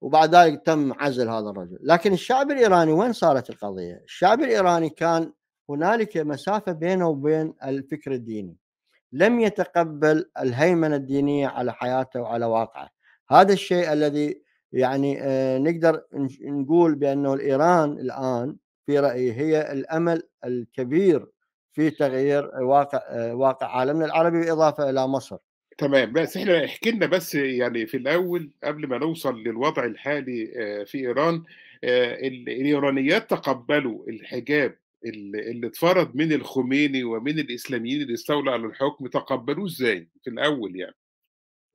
وبعد ذلك تم عزل هذا الرجل لكن الشعب الايراني وين صارت القضيه الشعب الايراني كان هنالك مسافه بينه وبين الفكر الديني لم يتقبل الهيمنه الدينيه على حياته وعلى واقعه هذا الشيء الذي يعني آه، نقدر نقول بانه ايران الان في رايي هي الامل الكبير في تغيير واقع آه، واقع عالمنا العربي بالاضافه الى مصر. تمام بس احنا احكي لنا بس يعني في الاول قبل ما نوصل للوضع الحالي آه، في ايران الايرانيات تقبلوا الحجاب اللي اتفرض من الخميني ومن الاسلاميين اللي استولوا على الحكم تقبلوه ازاي في الاول يعني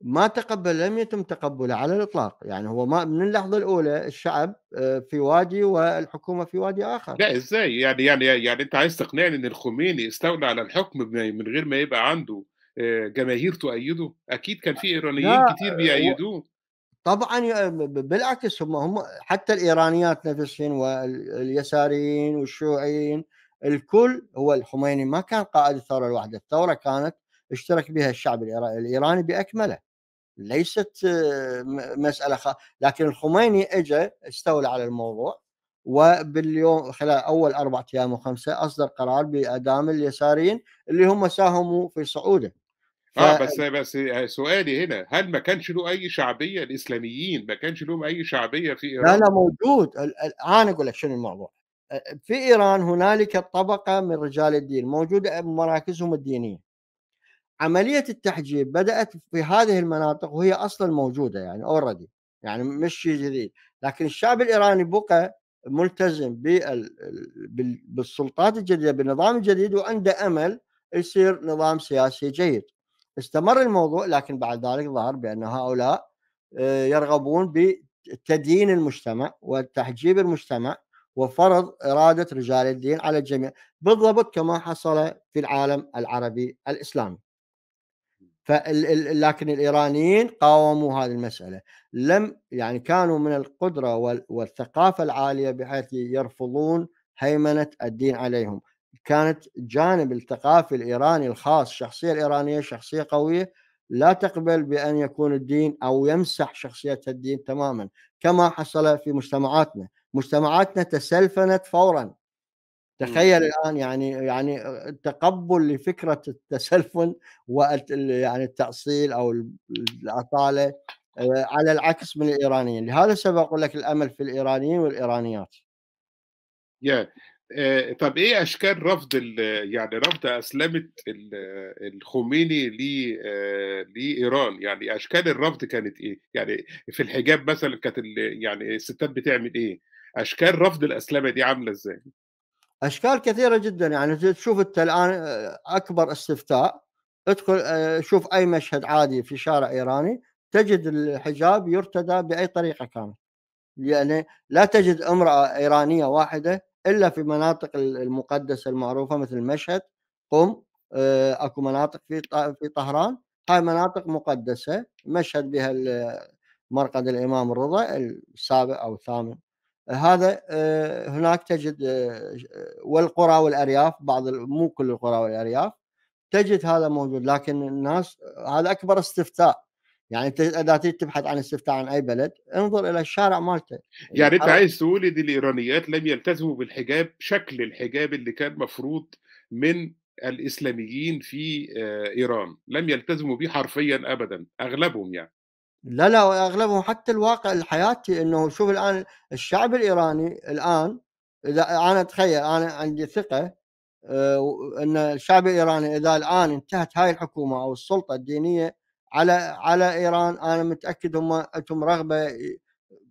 ما تقبل لم يتم تقبله على الاطلاق يعني هو ما من اللحظه الاولى الشعب آه، في وادي والحكومه في وادي اخر لا ازاي يعني يعني يعني انت عايز تقنعني ان الخميني استولى على الحكم من غير ما يبقى عنده آه، جماهير تؤيده اكيد كان في ايرانيين كتير بيأيدوه طبعا بالعكس هم هم حتى الايرانيات نفسهم واليساريين والشيوعيين الكل هو الخميني ما كان قائد الثوره الواحده، الثوره كانت اشترك بها الشعب الايراني باكمله. ليست آه، مساله خ... لكن الخميني اجى استولى على الموضوع وباليوم خلال اول اربع ايام وخمسه اصدر قرار بادام اليساريين اللي هم ساهموا في صعوده. ف... اه بس بس آه، سؤالي هنا هل ما كانش له اي شعبيه الاسلاميين ما كانش لهم اي شعبيه في ايران؟ لا لا موجود انا اقول لك شنو الموضوع في ايران هنالك طبقه من رجال الدين موجوده بمراكزهم الدينيه عمليه التحجيب بدات في هذه المناطق وهي اصلا موجوده يعني اوريدي يعني مش شيء جديد لكن الشعب الايراني بقى ملتزم بالسلطات الجديده بالنظام الجديد وعنده امل يصير نظام سياسي جيد استمر الموضوع لكن بعد ذلك ظهر بأن هؤلاء آه، يرغبون بتدين المجتمع وتحجيب المجتمع وفرض إرادة رجال الدين على الجميع بالضبط كما حصل في العالم العربي الإسلامي فال... لكن الايرانيين قاوموا هذه المساله لم يعني كانوا من القدره والثقافه العاليه بحيث يرفضون هيمنه الدين عليهم كانت جانب الثقافي الايراني الخاص الشخصيه الايرانيه شخصيه قويه لا تقبل بان يكون الدين او يمسح شخصيه الدين تماما كما حصل في مجتمعاتنا، مجتمعاتنا تسلفنت فورا تخيل الان يعني يعني التقبل لفكره التسلفن يعني التاصيل او الاطاله آه، على العكس من الايرانيين، لهذا السبب اقول لك الامل في الايرانيين والايرانيات. Yeah. آه، طب ايه اشكال رفض يعني رفض اسلمه الخميني آه، لايران يعني اشكال الرفض كانت ايه؟ يعني في الحجاب مثلا كانت يعني الستات بتعمل ايه؟ اشكال رفض الاسلمه دي عامله ازاي؟ اشكال كثيره جدا يعني تشوف انت الان آه، اكبر استفتاء ادخل شوف اي مشهد عادي في شارع ايراني تجد الحجاب يرتدى باي طريقه كانت يعني لا تجد امراه ايرانيه واحده الا في مناطق المقدسه المعروفه مثل مشهد قم آه، اكو مناطق في في طهران هاي مناطق مقدسه مشهد بها مرقد الامام الرضا السابع او الثامن هذا آه، هناك تجد آه، والقرى والارياف بعض مو كل القرى والارياف تجد هذا موجود لكن الناس هذا اكبر استفتاء يعني انت اذا تريد تبحث عن استفتاء عن اي بلد انظر الى الشارع مالته يعني, يعني انت عايز تقول ان الايرانيات لم يلتزموا بالحجاب شكل الحجاب اللي كان مفروض من الاسلاميين في آه، ايران لم يلتزموا به حرفيا ابدا اغلبهم يعني لا لا اغلبهم حتى الواقع الحياتي انه شوف الان الشعب الايراني الان اذا انا اتخيل انا عندي ثقه آه، ان الشعب الايراني اذا الان انتهت هاي الحكومه او السلطه الدينيه على على ايران انا متاكد هم عندهم رغبه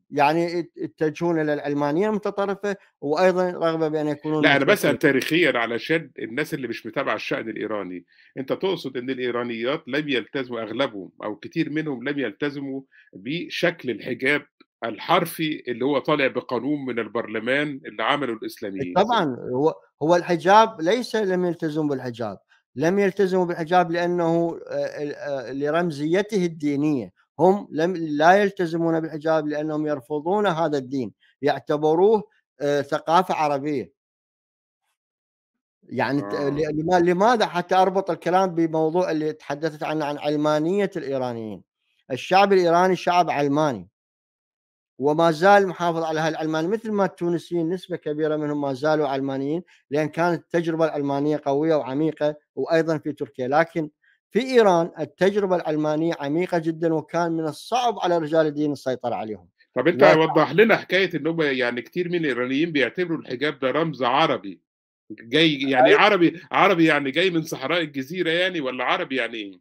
يعني يتجهون الى العلمانيه المتطرفه وايضا رغبه بان يكونون لا انا بسال تاريخيا علشان الناس اللي مش متابعه الشان الايراني انت تقصد ان الايرانيات لم يلتزموا اغلبهم او كتير منهم لم يلتزموا بشكل الحجاب الحرفي اللي هو طالع بقانون من البرلمان اللي عمله الاسلاميين طبعا هو هو الحجاب ليس لم يلتزم بالحجاب لم يلتزموا بالحجاب لانه آه، آه، لرمزيته الدينيه هم لم لا يلتزمون بالحجاب لانهم يرفضون هذا الدين يعتبروه آه، ثقافه عربيه يعني آه. لماذا حتى اربط الكلام بموضوع اللي تحدثت عنه عن علمانيه الايرانيين الشعب الايراني شعب علماني وما زال محافظ على هالعلماني مثل ما التونسيين نسبة كبيرة منهم ما زالوا علمانيين لأن كانت التجربة العلمانية قوية وعميقة وأيضا في تركيا لكن في إيران التجربة العلمانية عميقة جدا وكان من الصعب على رجال الدين السيطرة عليهم طب انت وضح لنا حكايه ان هم يعني كثير من الايرانيين بيعتبروا الحجاب ده رمز عربي جاي يعني أيوة. عربي عربي يعني جاي من صحراء الجزيره يعني ولا عربي يعني ايه؟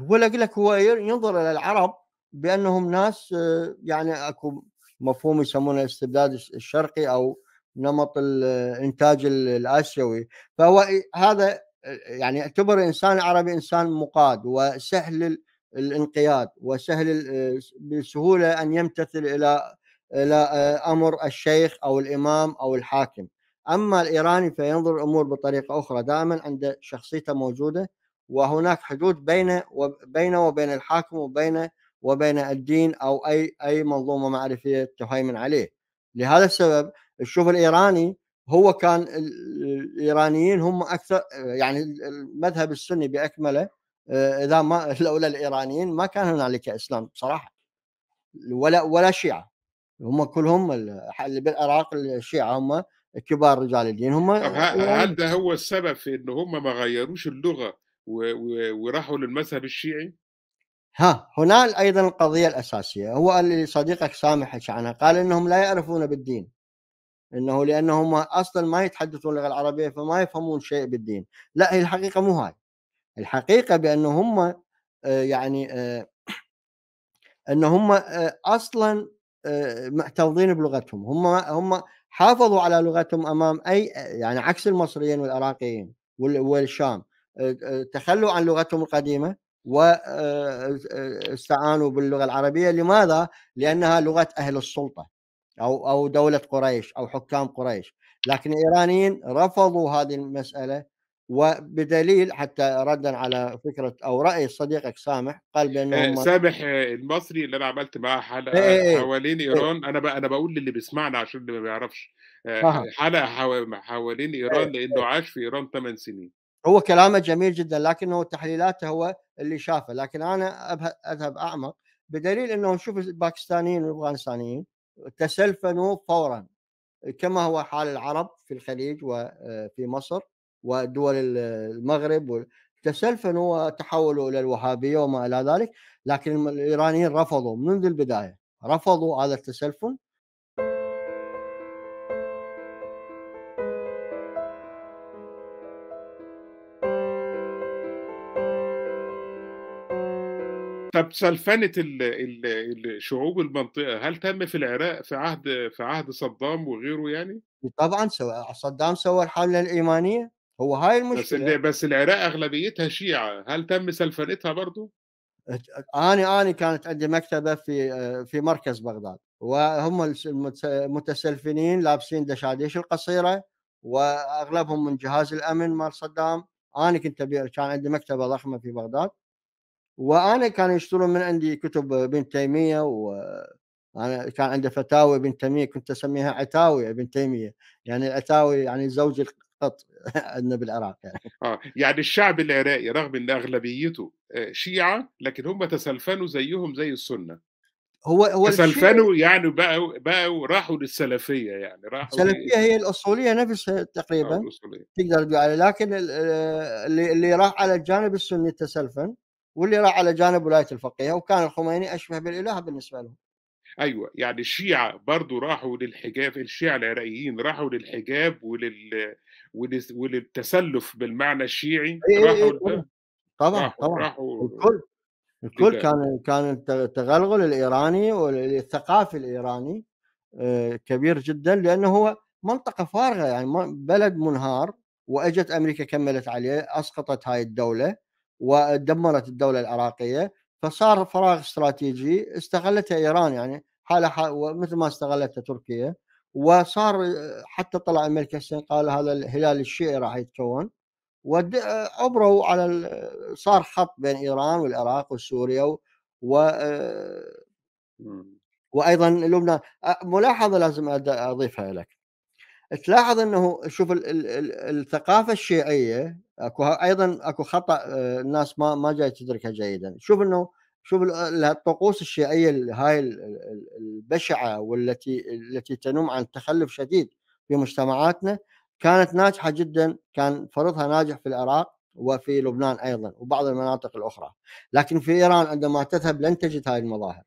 هو اقول لك هو ينظر الى العرب بانهم ناس آه، يعني اكو مفهوم يسمونه الاستبداد الشرقي او نمط الانتاج آه، الاسيوي فهو هذا آه، يعني اعتبر انسان عربي انسان مقاد وسهل الانقياد وسهل بسهوله ان يمتثل الى الى امر الشيخ او الامام او الحاكم اما الايراني فينظر الامور بطريقه اخرى دائما عند شخصيته موجوده وهناك حدود بينه وبينه وبين الحاكم وبين وبين الدين او اي اي منظومه معرفيه تهيمن عليه لهذا السبب الشوف الايراني هو كان الايرانيين هم اكثر يعني المذهب السني باكمله آه، اذا ما لولا الايرانيين ما كان هنالك اسلام بصراحه ولا ولا شيعه هم كلهم اللي بالعراق الشيعه هم كبار رجال الدين هم هل ده هو السبب في ان هم ما غيروش اللغه وراحوا للمذهب الشيعي؟ ها هنا ايضا القضيه الاساسيه هو اللي صديقك سامح حكى عنها قال انهم لا يعرفون بالدين انه لانهم اصلا ما يتحدثون اللغه العربيه فما يفهمون شيء بالدين لا هي الحقيقه مو هاي الحقيقه بان هم آه، يعني آه، ان هم آه، اصلا محتفظين بلغتهم هم هم حافظوا على لغتهم امام اي يعني عكس المصريين والعراقيين والشام تخلوا عن لغتهم القديمه واستعانوا باللغه العربيه لماذا؟ لانها لغه اهل السلطه او او دوله قريش او حكام قريش لكن الايرانيين رفضوا هذه المساله وبدليل حتى ردا على فكره او راي صديقك سامح قال بانه آه، سامح آه، المصري اللي انا عملت معاه حلقه إيه،, إيه،, إيه حوالين إيه. ايران انا انا بقول للي بيسمعنا عشان اللي ما بيعرفش آه، حلقه حوالين ايران لانه عاش في ايران 8 سنين هو كلامه جميل جدا لكنه تحليلاته هو اللي شافه لكن انا اذهب اعمق بدليل انه نشوف الباكستانيين والافغانستانيين تسلفنوا فورا كما هو حال العرب في الخليج وفي آه، مصر ودول المغرب تسلفنوا وتحولوا الى الوهابيه وما الى ذلك لكن الايرانيين رفضوا منذ البدايه رفضوا هذا التسلفن طب سلفنه الشعوب المنطقه هل تم في العراق في عهد في عهد صدام وغيره يعني؟ طبعا صدام سوى الحمله الايمانيه هو هاي المشكله بس بس العراق اغلبيتها شيعه هل تم سلفنتها برضه؟ انا انا كانت عندي مكتبه في في مركز بغداد وهم المتسلفنين لابسين دشاديش القصيره واغلبهم من جهاز الامن مال صدام انا كنت كان عندي مكتبه ضخمه في بغداد وانا كانوا يشترون من عندي كتب ابن تيميه وانا كان عنده فتاوي ابن تيميه كنت اسميها عتاوي ابن تيميه يعني العتاوي يعني زوج القط عندنا بالعراق يعني اه يعني الشعب العراقي رغم ان اغلبيته آه، شيعه لكن هم تسلفنوا زيهم زي السنه هو هو تسلفنوا يعني بقوا بقوا راحوا للسلفيه يعني راحوا السلفيه هي الاصوليه نفسها آه، تقريبا الأصولية. تقدر تقول لكن آه، اللي اللي راح على الجانب السني تسلفن واللي راح على جانب ولايه الفقيه وكان الخميني اشبه بالاله بالنسبه لهم ايوه يعني الشيعه برضو راحوا للحجاب الشيعه العراقيين راحوا للحجاب ولل... وللتسلف بالمعنى الشيعي إيه راحوا إيه طبعا طبعا, راحوا طبعا. راحوا الكل الكل كان كان التغلغل الايراني والثقافي الايراني آه، كبير جدا لانه هو منطقه فارغه يعني بلد منهار واجت امريكا كملت عليه اسقطت هاي الدوله ودمرت الدوله العراقيه فصار فراغ استراتيجي استغلتها ايران يعني حاله حال مثل ما استغلتها تركيا وصار حتى طلع الملك حسين قال هذا الهلال الشيعي راح يتكون وعبروا على صار خط بين ايران والعراق وسوريا و وايضا لبنان ملاحظه لازم اضيفها لك تلاحظ انه شوف الثقافه الشيعيه اكو ايضا اكو خطا آه، الناس ما ما جاي تدركها جيدا شوف انه شوف الطقوس الشيعيه هاي البشعه والتي التي تنم عن تخلف شديد في مجتمعاتنا كانت ناجحه جدا كان فرضها ناجح في العراق وفي لبنان ايضا وبعض المناطق الاخرى لكن في ايران عندما تذهب لن تجد هذه المظاهر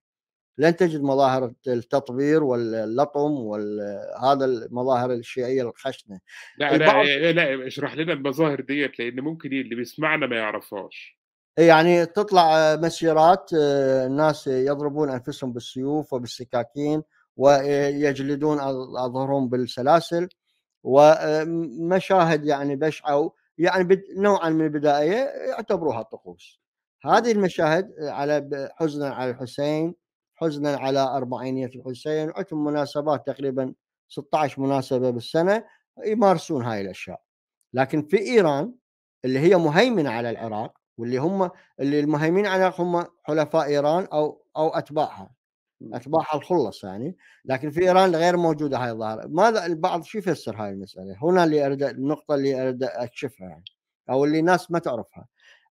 لن تجد مظاهر التطبير واللطم وهذا المظاهر الشيعيه الخشنه لا لا, لا اشرح لنا المظاهر ديت لان ممكن اللي بيسمعنا ما يعرفهاش إيه، يعني تطلع آه، مسيرات آه، الناس يضربون انفسهم بالسيوف وبالسكاكين ويجلدون اظهرهم بالسلاسل ومشاهد آه، يعني بشعه يعني نوعا من البدايه يعتبروها طقوس هذه المشاهد على حزنا على الحسين حزنا على أربعينية الحسين عندهم مناسبات تقريبا 16 مناسبة بالسنة يمارسون هاي الأشياء لكن في إيران اللي هي مهيمنة على العراق واللي هم اللي المهيمنين على العراق هم حلفاء إيران أو أو أتباعها أتباعها الخلص يعني لكن في إيران غير موجودة هاي الظاهرة ماذا البعض شو يفسر هاي المسألة هنا اللي أريد النقطة اللي أريد أكشفها يعني أو اللي الناس ما تعرفها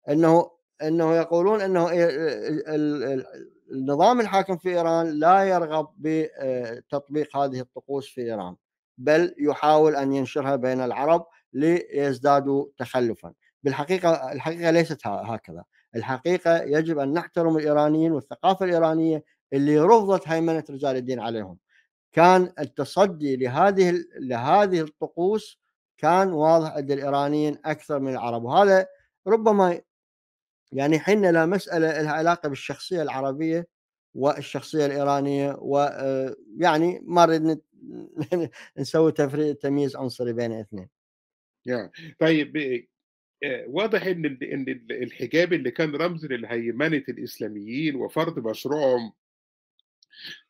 أنه انه يقولون انه إيه، إيه، إيه، النظام الحاكم في ايران لا يرغب بتطبيق آه، هذه الطقوس في ايران بل يحاول ان ينشرها بين العرب ليزدادوا تخلفا بالحقيقه الحقيقه ليست هكذا الحقيقه يجب ان نحترم الايرانيين والثقافه الايرانيه اللي رفضت هيمنه رجال الدين عليهم كان التصدي لهذه لهذه الطقوس كان واضح عند الايرانيين اكثر من العرب وهذا ربما يعني حنا لا مسألة لها علاقة بالشخصية العربية والشخصية الإيرانية ويعني آه، ما نريد نسوي تفريق تمييز عنصري بين الاثنين طيب آه، واضح ان ان الحجاب اللي كان رمز للهيمنه الاسلاميين وفرض مشروعهم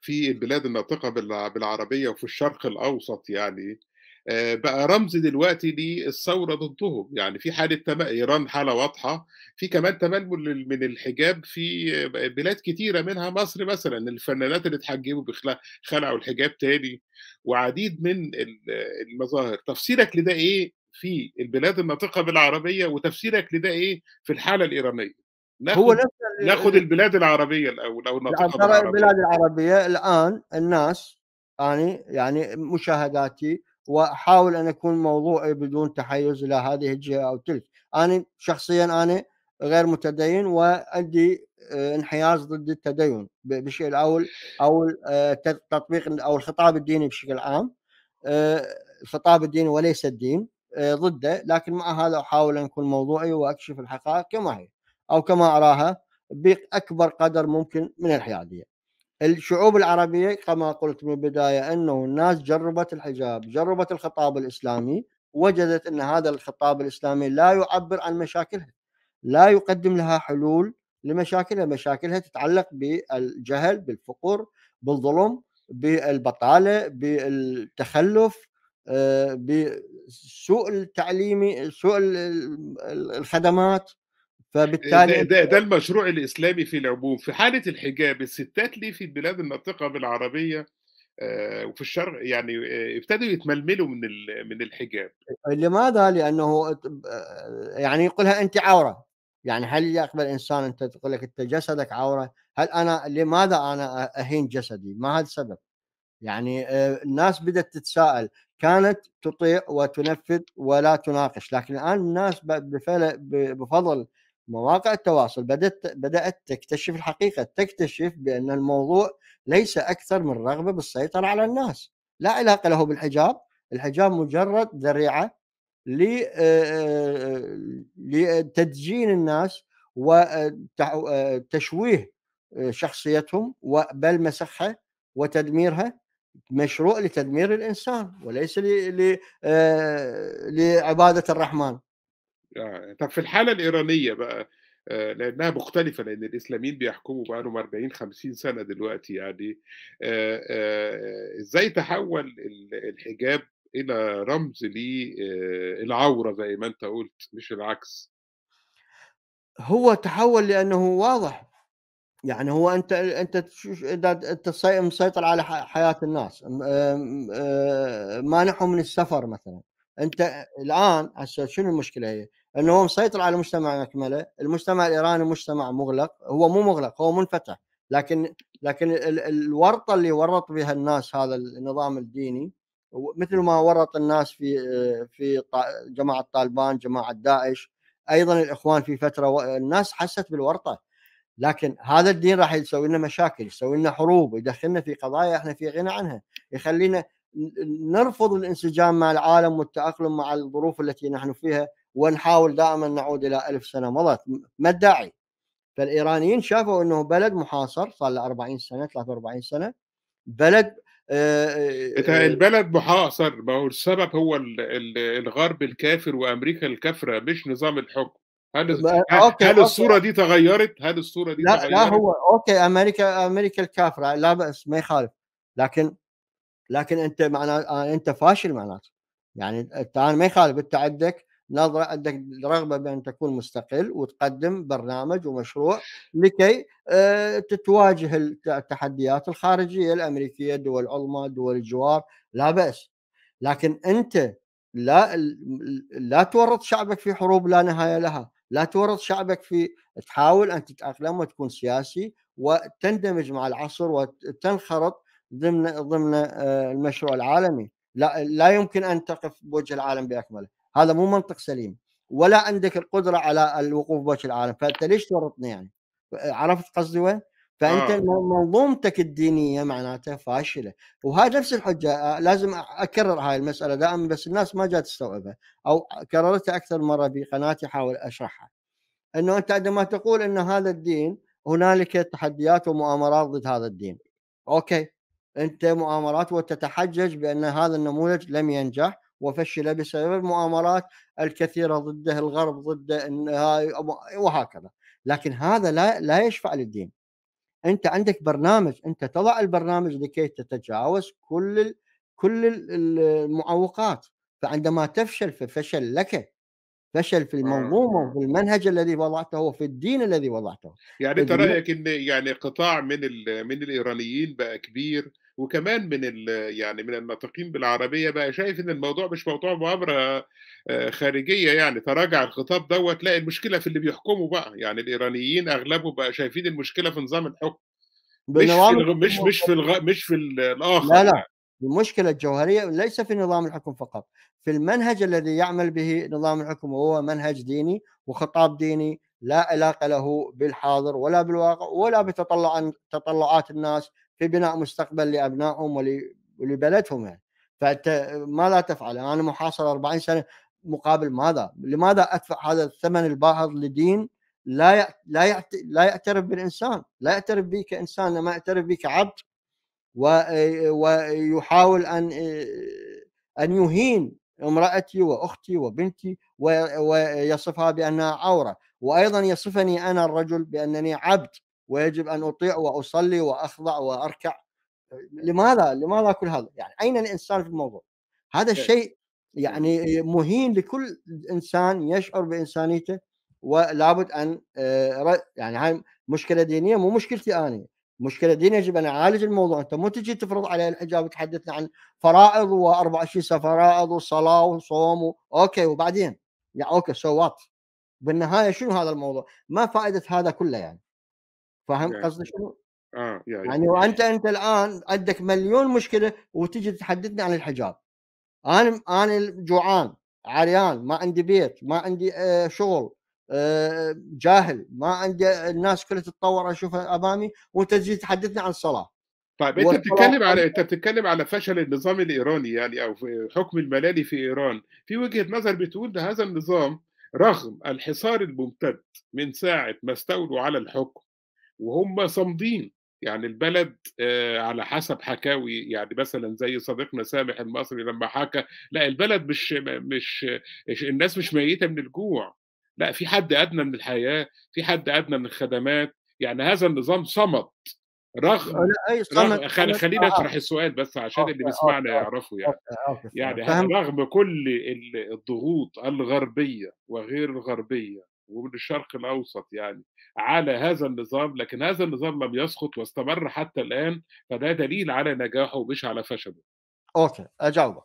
في البلاد الناطقه بالعربيه وفي الشرق الاوسط يعني آه، بقى رمز دلوقتي للثوره ضدهم يعني في حاله تم... ايران حاله واضحه في كمان تململ من الحجاب في بلاد كتيره منها مصر مثلا الفنانات اللي اتحجبوا خلعوا الحجاب تاني وعديد من المظاهر تفسيرك لده ايه في البلاد الناطقه بالعربيه وتفسيرك لده ايه في الحاله الايرانيه ناخد هو نفس ناخد البلاد العربيه الاول او الناطقه بالعربيه البلاد العربيه الان الناس يعني يعني مشاهداتي واحاول ان اكون موضوعي بدون تحيز الى هذه الجهه او تلك انا شخصيا انا غير متدين وعندي آه، انحياز ضد التدين بشيء الاول او التطبيق آه، او الخطاب الديني بشكل عام آه، الخطاب الديني وليس الدين ضده لكن مع هذا احاول ان اكون موضوعي واكشف الحقائق كما هي او كما اراها باكبر قدر ممكن من الحياديه الشعوب العربيه كما قلت من البدايه انه الناس جربت الحجاب، جربت الخطاب الاسلامي، وجدت ان هذا الخطاب الاسلامي لا يعبر عن مشاكلها، لا يقدم لها حلول لمشاكلها، مشاكلها تتعلق بالجهل، بالفقر، بالظلم، بالبطاله، بالتخلف، آه، بسوء التعليمي، سوء الخدمات، فبالتالي ده, ده, ده المشروع الاسلامي في العموم في حاله الحجاب الستات ليه في بلاد الناطقه بالعربيه آه، وفي الشرق يعني آه، ابتدوا يتململوا من من الحجاب لماذا؟ لانه آه، يعني يقولها انت عوره يعني هل يقبل انسان انت تقول لك انت جسدك عوره؟ هل انا لماذا انا اهين جسدي؟ ما هذا السبب؟ يعني الناس بدات تتساءل كانت تطيع وتنفذ ولا تناقش لكن الان الناس بفضل مواقع التواصل بدأت بدأت تكتشف الحقيقة تكتشف بأن الموضوع ليس أكثر من رغبة بالسيطرة على الناس لا علاقة له بالحجاب الحجاب مجرد ذريعة آه، آه، لتدجين الناس وتشويه آه، شخصيتهم بل مسخها وتدميرها مشروع لتدمير الانسان وليس لعباده الرحمن يعني. طب في الحالة الإيرانية بقى آه، لأنها مختلفة لأن الإسلاميين بيحكموا بقى لهم 40 50 سنة دلوقتي يعني آه، آه، إزاي تحول الحجاب إلى رمز للعورة زي ما أنت قلت مش العكس هو تحول لأنه واضح يعني هو انت انت انت مسيطر على حياه الناس مانعهم من السفر مثلا انت الان هسه شنو المشكله هي؟ انه هو مسيطر على المجتمع مكمله، المجتمع الايراني مجتمع مغلق، هو مو مغلق هو منفتح، لكن لكن الورطه اللي ورط بها الناس هذا النظام الديني مثل ما ورط الناس في في جماعه طالبان، جماعه داعش، ايضا الاخوان في فتره الناس حست بالورطه لكن هذا الدين راح يسوي لنا مشاكل، يسوي لنا حروب، يدخلنا في قضايا احنا في غنى عنها، يخلينا نرفض الانسجام مع العالم والتأقلم مع الظروف التي نحن فيها ونحاول دائما نعود إلى ألف سنة مضت ما الداعي فالإيرانيين شافوا أنه بلد محاصر صار له 40 سنة 43 سنة بلد آه، آه، البلد محاصر ما هو السبب هو الغرب الكافر وامريكا الكافره مش نظام الحكم هل آه، أوكي هل الصوره دي تغيرت؟ هل الصوره دي لا تغيرت؟ لا هو اوكي امريكا امريكا الكافره لا باس ما يخالف لكن لكن انت معنا آه، انت فاشل معناته يعني انت ما يخالف انت عندك نظره عندك رغبه بان تكون مستقل وتقدم برنامج ومشروع لكي آه، تتواجه التحديات الخارجيه الامريكيه الدول العظمى دول الجوار لا باس لكن انت لا لا تورط شعبك في حروب لا نهايه لها لا تورط شعبك في تحاول ان تتاقلم وتكون سياسي وتندمج مع العصر وتنخرط ضمن ضمن آه، المشروع العالمي لا لا يمكن ان تقف بوجه العالم باكمله هذا مو منطق سليم ولا عندك القدره على الوقوف بوجه العالم فانت ليش تورطني يعني عرفت قصدي وين؟ فانت آه. منظومتك الدينيه معناتها فاشله وهذا نفس الحجه آه، لازم اكرر هاي المساله دائما بس الناس ما جات تستوعبها او كررتها اكثر مره بقناتي احاول اشرحها انه انت عندما تقول ان هذا الدين هنالك تحديات ومؤامرات ضد هذا الدين اوكي انت مؤامرات وتتحجج بان هذا النموذج لم ينجح وفشل بسبب المؤامرات الكثيره ضده الغرب ضده وهكذا لكن هذا لا لا يشفع للدين انت عندك برنامج انت تضع البرنامج لكي تتجاوز كل كل المعوقات فعندما تفشل ففشل لك فشل في آه. المنظومه وفي المنهج الذي وضعته وفي الدين الذي وضعته يعني انت رايك ان يعني قطاع من من الايرانيين بقى كبير وكمان من يعني من الناطقين بالعربيه بقى شايف ان الموضوع مش موضوع مؤامره آه، خارجيه يعني تراجع الخطاب دوت لا المشكله في اللي بيحكموا بقى يعني الايرانيين اغلبهم بقى شايفين المشكله في نظام الحكم مش في الغ... مش مش في الغ... مش في الاخر لا لا المشكله الجوهريه ليس في نظام الحكم فقط في المنهج الذي يعمل به نظام الحكم وهو منهج ديني وخطاب ديني لا علاقه له بالحاضر ولا بالواقع ولا بتطلع تطلعات الناس في بناء مستقبل لابنائهم ولبلدهم يعني فانت ماذا تفعل؟ انا محاصر 40 سنه مقابل ماذا؟ لماذا ادفع هذا الثمن الباهظ لدين لا لا لا يعترف بالانسان، لا يعترف بك كانسان، لما يعترف بك كعبد ويحاول ان ان يهين امرأتي وأختي وبنتي ويصفها بأنها عورة وأيضا يصفني أنا الرجل بأنني عبد ويجب ان اطيع واصلي واخضع واركع لماذا لماذا كل هذا يعني اين الانسان في الموضوع هذا إيه. الشيء يعني مهين لكل انسان يشعر بانسانيته ولابد ان آه، يعني هاي مشكله دينيه مو مشكلتي انا مشكله دينيه يجب ان اعالج الموضوع انت مو تجي تفرض علي الحجاب تحدثنا عن فرائض و24 فرائض وصلاه وصوم و... اوكي وبعدين يعني اوكي سو وات بالنهايه شنو هذا الموضوع؟ ما فائده هذا كله يعني؟ فاهم قصدي شنو؟ اه يعني, يعني وانت انت الان عندك مليون مشكله وتجي تحدثني عن الحجاب انا انا جوعان عريان ما عندي بيت ما عندي آه، شغل آه، جاهل ما عندي آه، الناس كلها تتطور اشوفها امامي وانت تجي تحدثني عن الصلاه طيب انت بتتكلم على انت بتتكلم على فشل النظام الايراني يعني او حكم الملالي في ايران في وجهه نظر بتقول هذا النظام رغم الحصار الممتد من ساعه ما استولوا على الحكم وهم صامدين يعني البلد على حسب حكاوي يعني مثلا زي صديقنا سامح المصري لما حكى لا البلد مش مش الناس مش ميته من الجوع لا في حد ادنى من الحياه في حد ادنى من الخدمات يعني هذا النظام صمد رغم لا رغم خليني اشرح السؤال بس عشان اللي بيسمعنا يعرفه يعني يعني رغم كل الضغوط الغربيه وغير الغربيه ومن الشرق الاوسط يعني على هذا النظام لكن هذا النظام لم يسقط واستمر حتى الان فده دليل على نجاحه مش على فشله. اوكي اجاوبك.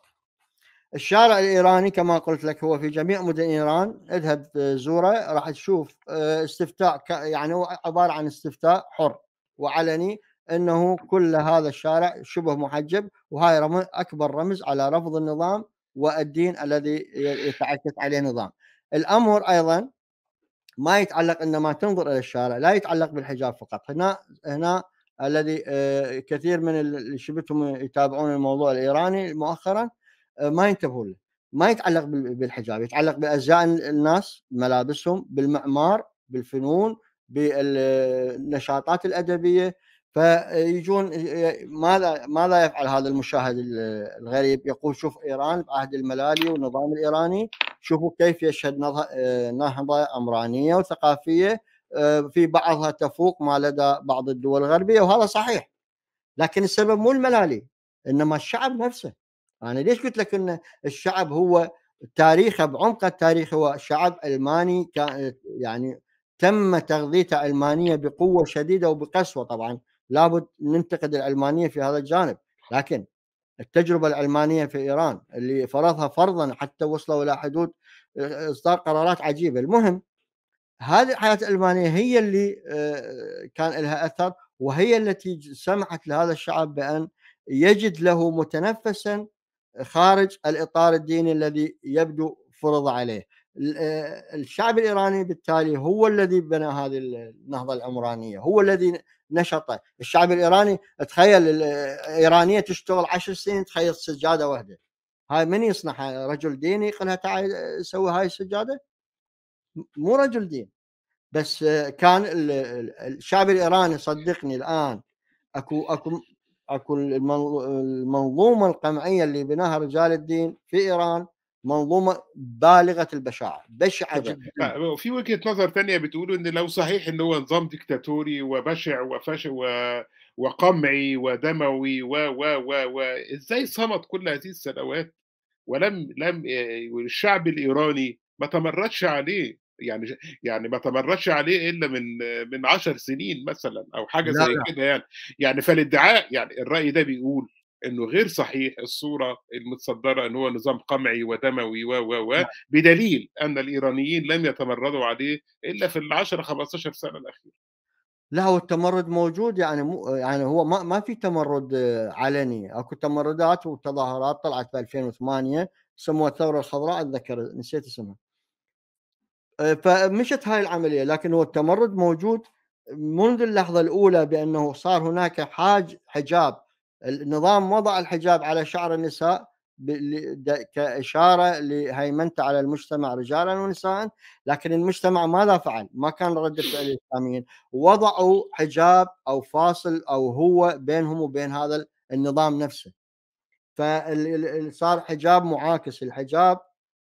الشارع الايراني كما قلت لك هو في جميع مدن ايران اذهب زوره راح تشوف آه، استفتاء يعني هو عباره عن استفتاء حر وعلني انه كل هذا الشارع شبه محجب وهاي رمز اكبر رمز على رفض النظام والدين الذي يتعكس عليه النظام. الامر ايضا ما يتعلق انما تنظر الى الشارع لا يتعلق بالحجاب فقط هنا هنا الذي آه، كثير من اللي شفتهم يتابعون الموضوع الايراني مؤخرا آه، ما ينتبهون له ما يتعلق بالحجاب يتعلق بازياء الناس ملابسهم بالمعمار بالفنون بالنشاطات الادبيه فيجون ماذا ماذا يفعل هذا المشاهد الغريب يقول شوف ايران بعهد الملالي والنظام الايراني شوفوا كيف يشهد نهضه عمرانيه وثقافيه آه، في بعضها تفوق ما لدى بعض الدول الغربيه وهذا صحيح لكن السبب مو الملالي انما الشعب نفسه انا ليش قلت لك ان الشعب هو تاريخه بعمق التاريخ هو شعب الماني يعني تم تغذيته علمانيه بقوه شديده وبقسوه طبعا لابد ننتقد العلمانيه في هذا الجانب لكن التجربه العلمانيه في ايران اللي فرضها فرضا حتى وصلوا الى حدود آه، اصدار قرارات عجيبه المهم هذه الحياه الألمانية هي اللي آه، كان لها اثر وهي التي سمحت لهذا الشعب بان يجد له متنفسا خارج الاطار الديني الذي يبدو فرض عليه آه، الشعب الايراني بالتالي هو الذي بنى هذه النهضه العمرانيه هو الذي نشطه الشعب الايراني تخيل الايرانيه تشتغل عشر سنين تخيل سجاده واحده هاي من يصنعها رجل ديني يقلها تعال سوي هاي السجاده مو رجل دين بس كان الشعب الايراني صدقني الان اكو اكو اكو المنظومه القمعيه اللي بناها رجال الدين في ايران منظومه بالغه البشاعه بشعه جدا آه، في وجهه نظر ثانية بتقول ان لو صحيح ان هو نظام ديكتاتوري وبشع وفش و... وقمعي ودموي و و و و ازاي صمد كل هذه السنوات ولم لم آه، الشعب الايراني ما تمردش عليه يعني يعني ما تمردش عليه الا من آه، من 10 سنين مثلا او حاجه زي كده يعني يعني فالادعاء يعني الراي ده بيقول انه غير صحيح الصوره المتصدره ان هو نظام قمعي ودموي و و و نعم. بدليل ان الايرانيين لم يتمردوا عليه الا في ال 10 15 سنه الاخيره. لا هو التمرد موجود يعني مو يعني هو ما ما في تمرد آه، علني، اكو تمردات وتظاهرات طلعت في 2008 سموها الثوره الخضراء اتذكر نسيت اسمها. آه، فمشت هاي العمليه لكن هو التمرد موجود منذ اللحظه الاولى بانه صار هناك حاج حجاب النظام وضع الحجاب على شعر النساء كإشارة لهيمنته على المجتمع رجالا ونساء لكن المجتمع ماذا فعل ما كان ردة فعل الإسلاميين وضعوا حجاب أو فاصل أو هو بينهم وبين هذا النظام نفسه فصار حجاب معاكس الحجاب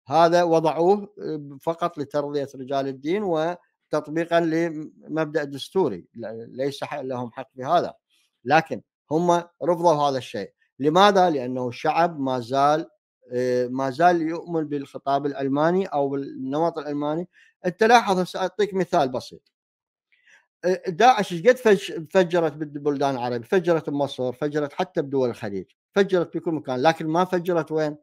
هذا وضعوه فقط لترضية رجال الدين وتطبيقا لمبدأ دستوري ليس لهم حق في هذا لكن هم رفضوا هذا الشيء لماذا؟ لأنه الشعب ما زال آه، ما زال يؤمن بالخطاب الألماني أو بالنمط الألماني أنت لاحظ سأعطيك مثال بسيط آه، داعش ايش قد فجرت بالبلدان العربية فجرت بمصر فجرت حتى بدول الخليج فجرت في كل مكان لكن ما فجرت وين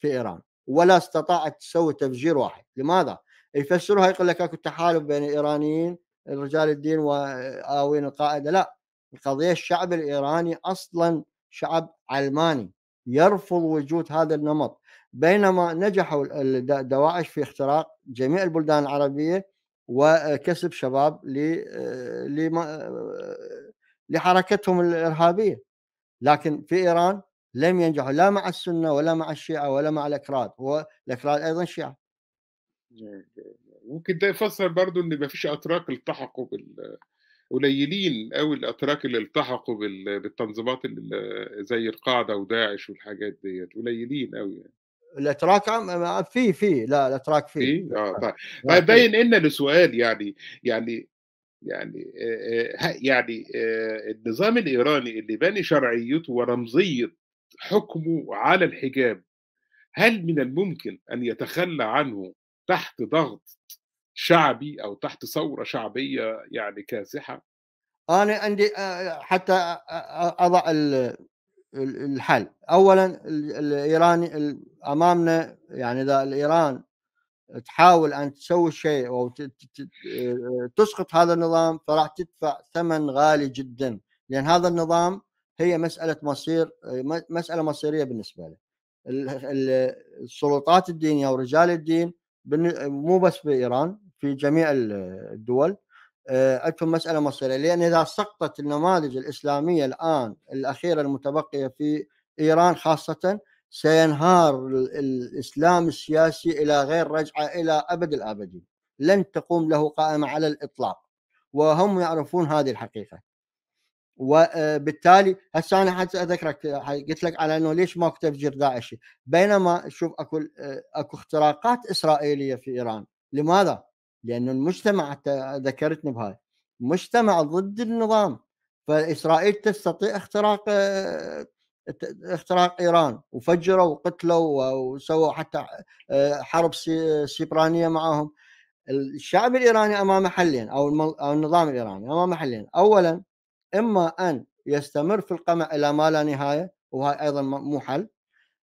في إيران ولا استطاعت تسوي تفجير واحد لماذا يفسرها يقول لك اكو تحالف بين الايرانيين رجال الدين واوين آه، القاعده لا القضية الشعب الإيراني أصلا شعب علماني يرفض وجود هذا النمط بينما نجحوا دواعش في اختراق جميع البلدان العربية وكسب شباب آه، آه، آه، لحركتهم الإرهابية لكن في إيران لم ينجحوا لا مع السنة ولا مع الشيعة ولا مع الأكراد والأكراد أيضا شيعة ممكن ده يفسر برضو ان فيش اتراك التحقوا بال قليلين قوي الاتراك اللي التحقوا بالتنظيمات اللي زي القاعده وداعش والحاجات ديت قليلين قوي يعني. الاتراك في في لا الاتراك في في اه طيب باين ان لسؤال يعني يعني يعني آه يعني آه النظام الايراني اللي باني شرعيته ورمزيه حكمه على الحجاب هل من الممكن ان يتخلى عنه تحت ضغط شعبي او تحت ثوره شعبيه يعني كاسحه انا عندي آه، حتى آه، آه، اضع الحل اولا الايراني امامنا يعني اذا الايران تحاول ان تسوي شيء او تسقط هذا النظام فراح تدفع ثمن غالي جدا لان هذا النظام هي مساله مصير مساله مصيريه بالنسبه له السلطات الدينيه ورجال الدين مو بس بايران في جميع الدول آه، عندهم مساله مصيريه لان اذا سقطت النماذج الاسلاميه الان الاخيره المتبقيه في ايران خاصه سينهار الاسلام السياسي الى غير رجعه الى ابد الابدين لن تقوم له قائمه على الاطلاق وهم يعرفون هذه الحقيقه وبالتالي هسه انا حتى اذكرك قلت لك على انه ليش ماكو تفجير داعشي بينما شوف اكو اكو اختراقات اسرائيليه في ايران لماذا؟ لانه المجتمع ذكرتني بهاي مجتمع ضد النظام فاسرائيل تستطيع اختراق اختراق ايران وفجروا وقتلوا وسووا حتى حرب سيبرانيه معهم الشعب الايراني امام حلين او النظام الايراني امام حلين اولا اما ان يستمر في القمع الى ما لا نهايه وهاي ايضا مو حل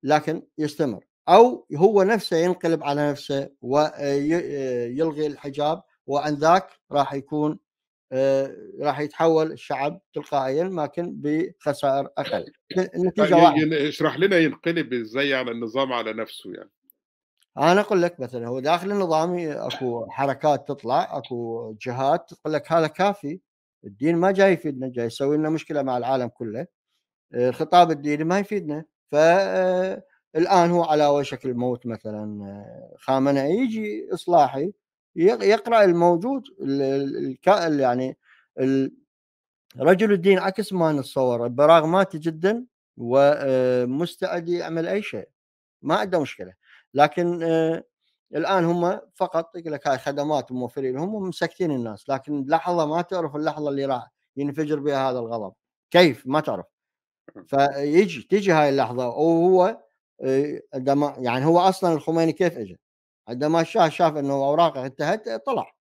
لكن يستمر او هو نفسه ينقلب على نفسه ويلغي آه، آه، الحجاب وعن ذاك راح يكون آه، راح يتحول الشعب تلقائيا لكن بخسائر اقل النتيجه طيب، واحده اشرح لنا ينقلب ازاي على يعني النظام على نفسه يعني انا اقول لك مثلا هو داخل النظام اكو حركات تطلع اكو جهات تقول لك هذا كافي الدين ما جاي يفيدنا جاي يسوي لنا مشكله مع العالم كله الخطاب آه، الديني ما يفيدنا ف آه، الان هو على وشك الموت مثلا آه، خامنه يجي اصلاحي يقرا الموجود يعني رجل الدين عكس ما نتصور براغماتي جدا ومستعد يعمل اي شيء ما عنده مشكله لكن الان هم فقط يقول لك هاي خدمات موفرين هم مسكتين الناس لكن لحظه ما تعرف اللحظه اللي راح ينفجر بها هذا الغضب كيف ما تعرف فيجي تجي هاي اللحظه وهو آه، عندما يعني هو اصلا الخميني كيف اجى؟ عندما الشاه شاف انه اوراقه انتهت طلع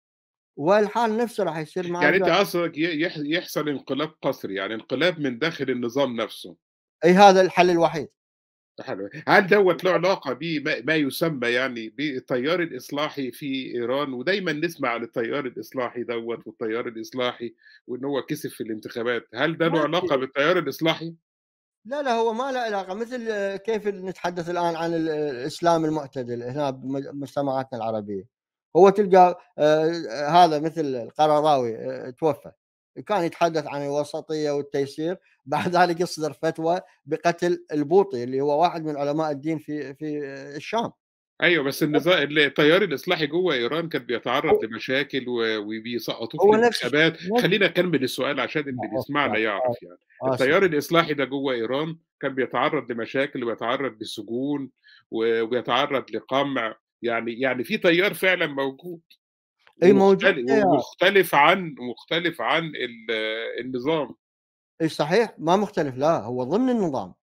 والحال نفسه راح يصير معه يعني انت قصدك يحصل انقلاب قسري يعني انقلاب من داخل النظام نفسه اي هذا الحل الوحيد حلو هل دوت له علاقه بما يسمى يعني بالتيار الاصلاحي في ايران ودايما نسمع عن التيار الاصلاحي دوت والتيار الاصلاحي وان هو كسب في الانتخابات هل ده له علاقه بالتيار الاصلاحي لا لا هو ما له علاقه مثل كيف نتحدث الان عن الاسلام المعتدل هنا بمجتمعاتنا العربيه هو تلقى آه، هذا مثل القرراوي آه، توفى كان يتحدث عن الوسطيه والتيسير بعد ذلك يصدر فتوى بقتل البوطي اللي هو واحد من علماء الدين في في الشام ايوه بس النظام التيار الاصلاحي جوه ايران كان بيتعرض لمشاكل وبيسقطوه في الانتخابات خلينا نكمل السؤال عشان آه، اللي بيسمعنا يعرف آه، يعني آه، التيار الاصلاحي ده جوه ايران كان بيتعرض لمشاكل وبيتعرض لسجون وبيتعرض لقمع يعني يعني في تيار فعلا موجود اي موجود مختلف عن مختلف عن النظام اي صحيح ما مختلف لا هو ضمن النظام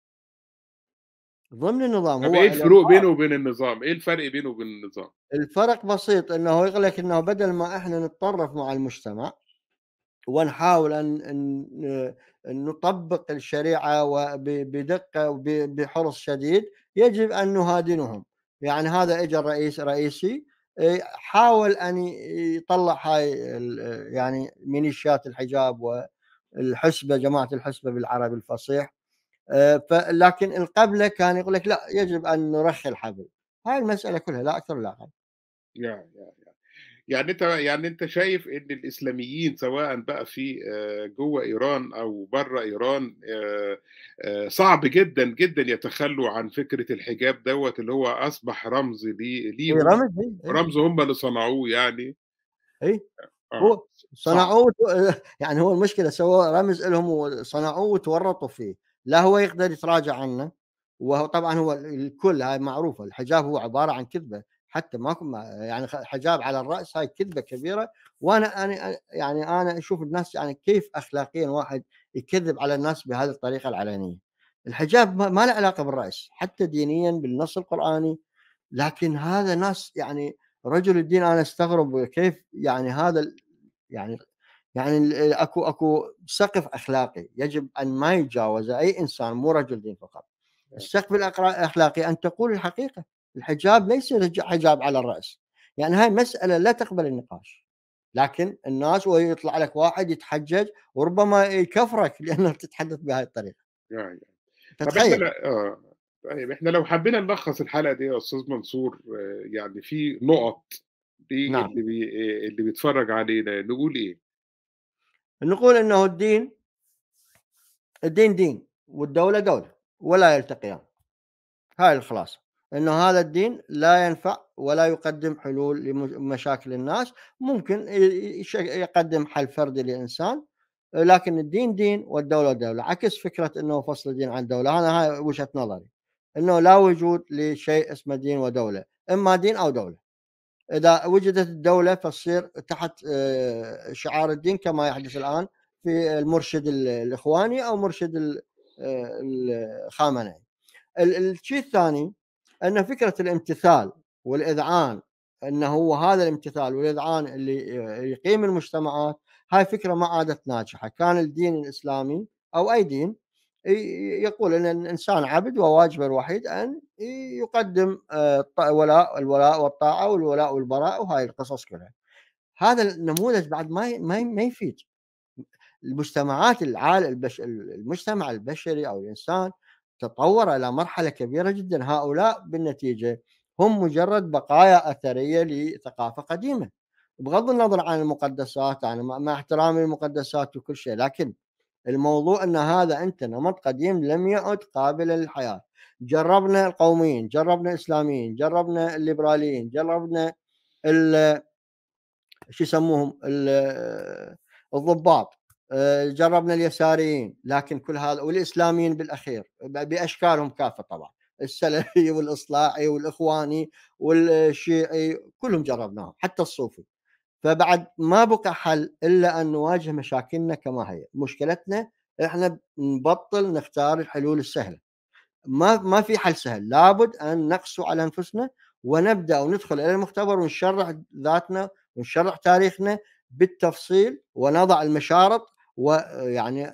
ضمن النظام هو ايه الفروق بينه وبين النظام؟ ايه الفرق بينه وبين النظام؟ الفرق بسيط انه يقول لك انه بدل ما احنا نتطرف مع المجتمع ونحاول ان نطبق الشريعه بدقه وبحرص شديد يجب ان نهادنهم يعني هذا اجى الرئيس رئيسي إيه، حاول ان يطلع هاي يعني ميليشيات الحجاب والحسبه جماعه الحسبه بالعربي الفصيح إيه، لكن القبله كان يقول لك لا يجب ان نرخي الحبل هاي المساله كلها لا اكثر ولا اقل. يعني انت يعني انت شايف ان الاسلاميين سواء بقى في آه، جوه ايران او بره ايران آه، آه، صعب جدا جدا يتخلوا عن فكره الحجاب دوت اللي هو اصبح رمز لي إيه رمز إيه، إيه؟ رمز هم اللي صنعوه يعني ايه هو صنعوه يعني هو المشكله سواء رمز لهم وصنعوه وتورطوا فيه لا هو يقدر يتراجع عنه وهو طبعا هو الكل هاي معروفه الحجاب هو عباره عن كذبه حتى ماكو يعني حجاب على الراس هاي كذبه كبيره وانا انا يعني انا اشوف الناس يعني كيف اخلاقيا واحد يكذب على الناس بهذه الطريقه العلنيه الحجاب ما له علاقه بالراس حتى دينيا بالنص القراني لكن هذا ناس يعني رجل الدين انا استغرب كيف يعني هذا يعني يعني اكو اكو سقف اخلاقي يجب ان ما يتجاوزه اي انسان مو رجل دين فقط إيه. السقف الاخلاقي ان تقول الحقيقه الحجاب ليس حجاب على الراس يعني هاي مساله لا تقبل النقاش لكن الناس ويطلع لك واحد يتحجج وربما يكفرك لانك تتحدث بهذه الطريقه يعني آه. طيب احنا لو حبينا نلخص الحلقه دي يا استاذ منصور آه، يعني في نقط نعم. اللي بي آه، اللي بيتفرج علينا نقول ايه؟ نقول انه الدين الدين دين والدوله دوله ولا يلتقيان هاي الخلاصه انه هذا الدين لا ينفع ولا يقدم حلول لمشاكل الناس ممكن يقدم حل فردي للانسان لكن الدين دين والدوله دوله عكس فكره انه فصل الدين عن الدوله انا هاي وجهه نظري انه لا وجود لشيء اسمه دين ودوله اما دين او دوله اذا وجدت الدوله فتصير تحت آه، شعار الدين كما يحدث الان في المرشد الاخواني او مرشد آه، الخامنئي الشيء الثاني ان فكره الامتثال والاذعان انه هو هذا الامتثال والاذعان اللي آه، يقيم المجتمعات هاي فكره ما عادت ناجحه كان الدين الاسلامي او اي دين يقول ان الانسان عبد وواجبه الوحيد ان يقدم آه، الولاء الولاء والطاعه والولاء والبراء وهاي القصص كلها هذا النموذج بعد ما ما يفيد المجتمعات العال المجتمع البشري او الانسان تطور الى مرحله كبيره جدا هؤلاء بالنتيجه هم مجرد بقايا اثريه لثقافه قديمه بغض النظر عن المقدسات يعني مع احترامي للمقدسات وكل شيء لكن الموضوع ان هذا انت نمط قديم لم يعد قابل للحياه جربنا القوميين جربنا الاسلاميين جربنا الليبراليين جربنا شو يسموهم الضباط آه، جربنا اليساريين لكن كل هذا والاسلاميين بالاخير باشكالهم كافه طبعا السلفي والاصلاحي والاخواني والشيعي كلهم جربناهم حتى الصوفي فبعد ما بقى حل الا ان نواجه مشاكلنا كما هي مشكلتنا احنا نبطل نختار الحلول السهله ما ما في حل سهل لابد ان نقسو على انفسنا ونبدا وندخل الى المختبر ونشرح ذاتنا ونشرح تاريخنا بالتفصيل ونضع المشارط ويعني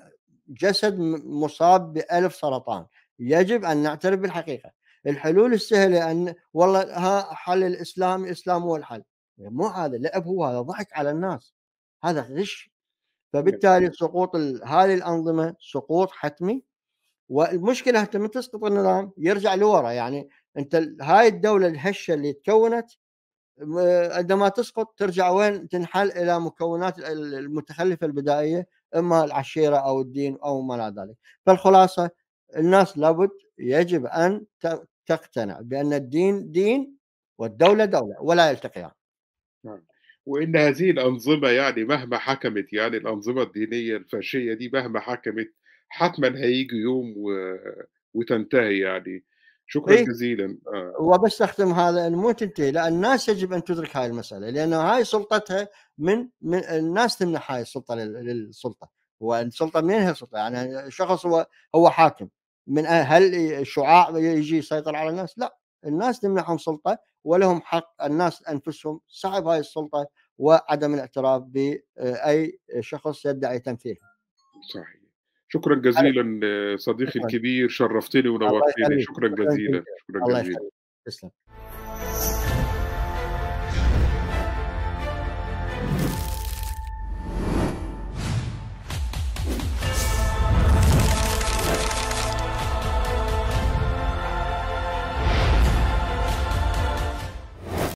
جسد مصاب بألف سرطان يجب أن نعترف بالحقيقة الحلول السهلة أن والله ها حل الإسلام الإسلام هو الحل مو هذا لعب هو هذا ضحك على الناس هذا غش نعم. فبالتالي سقوط هذه الأنظمة سقوط حتمي والمشكلة أنت من تسقط النظام يرجع لورا يعني أنت هاي الدولة الهشة اللي تكونت عندما تسقط ترجع وين تنحل الى مكونات المتخلفه البدائيه اما العشيره او الدين او ما الى ذلك فالخلاصه الناس لابد يجب ان تقتنع بان الدين دين والدوله دوله ولا يلتقيان نعم. وان هذه الانظمه يعني مهما حكمت يعني الانظمه الدينيه الفاشيه دي مهما حكمت حتما هيجي يوم و... وتنتهي يعني شكرا إيه؟ جزيلا آه. وبستخدم هذا انه مو تنتهي لا الناس يجب ان تدرك هاي المساله لان هاي سلطتها من, من الناس تمنح هاي السلطه للسلطه والسلطه منين هي السلطه يعني شخص هو هو حاكم من هل الشعاع يجي يسيطر على الناس لا الناس تمنحهم سلطه ولهم حق الناس انفسهم سحب هاي السلطه وعدم الاعتراف باي شخص يدعي تمثيلها صحيح شكرا جزيلا صديقي الكبير شرفتني ونورتني شكرا جزيلا شكرا جزيلا تسلم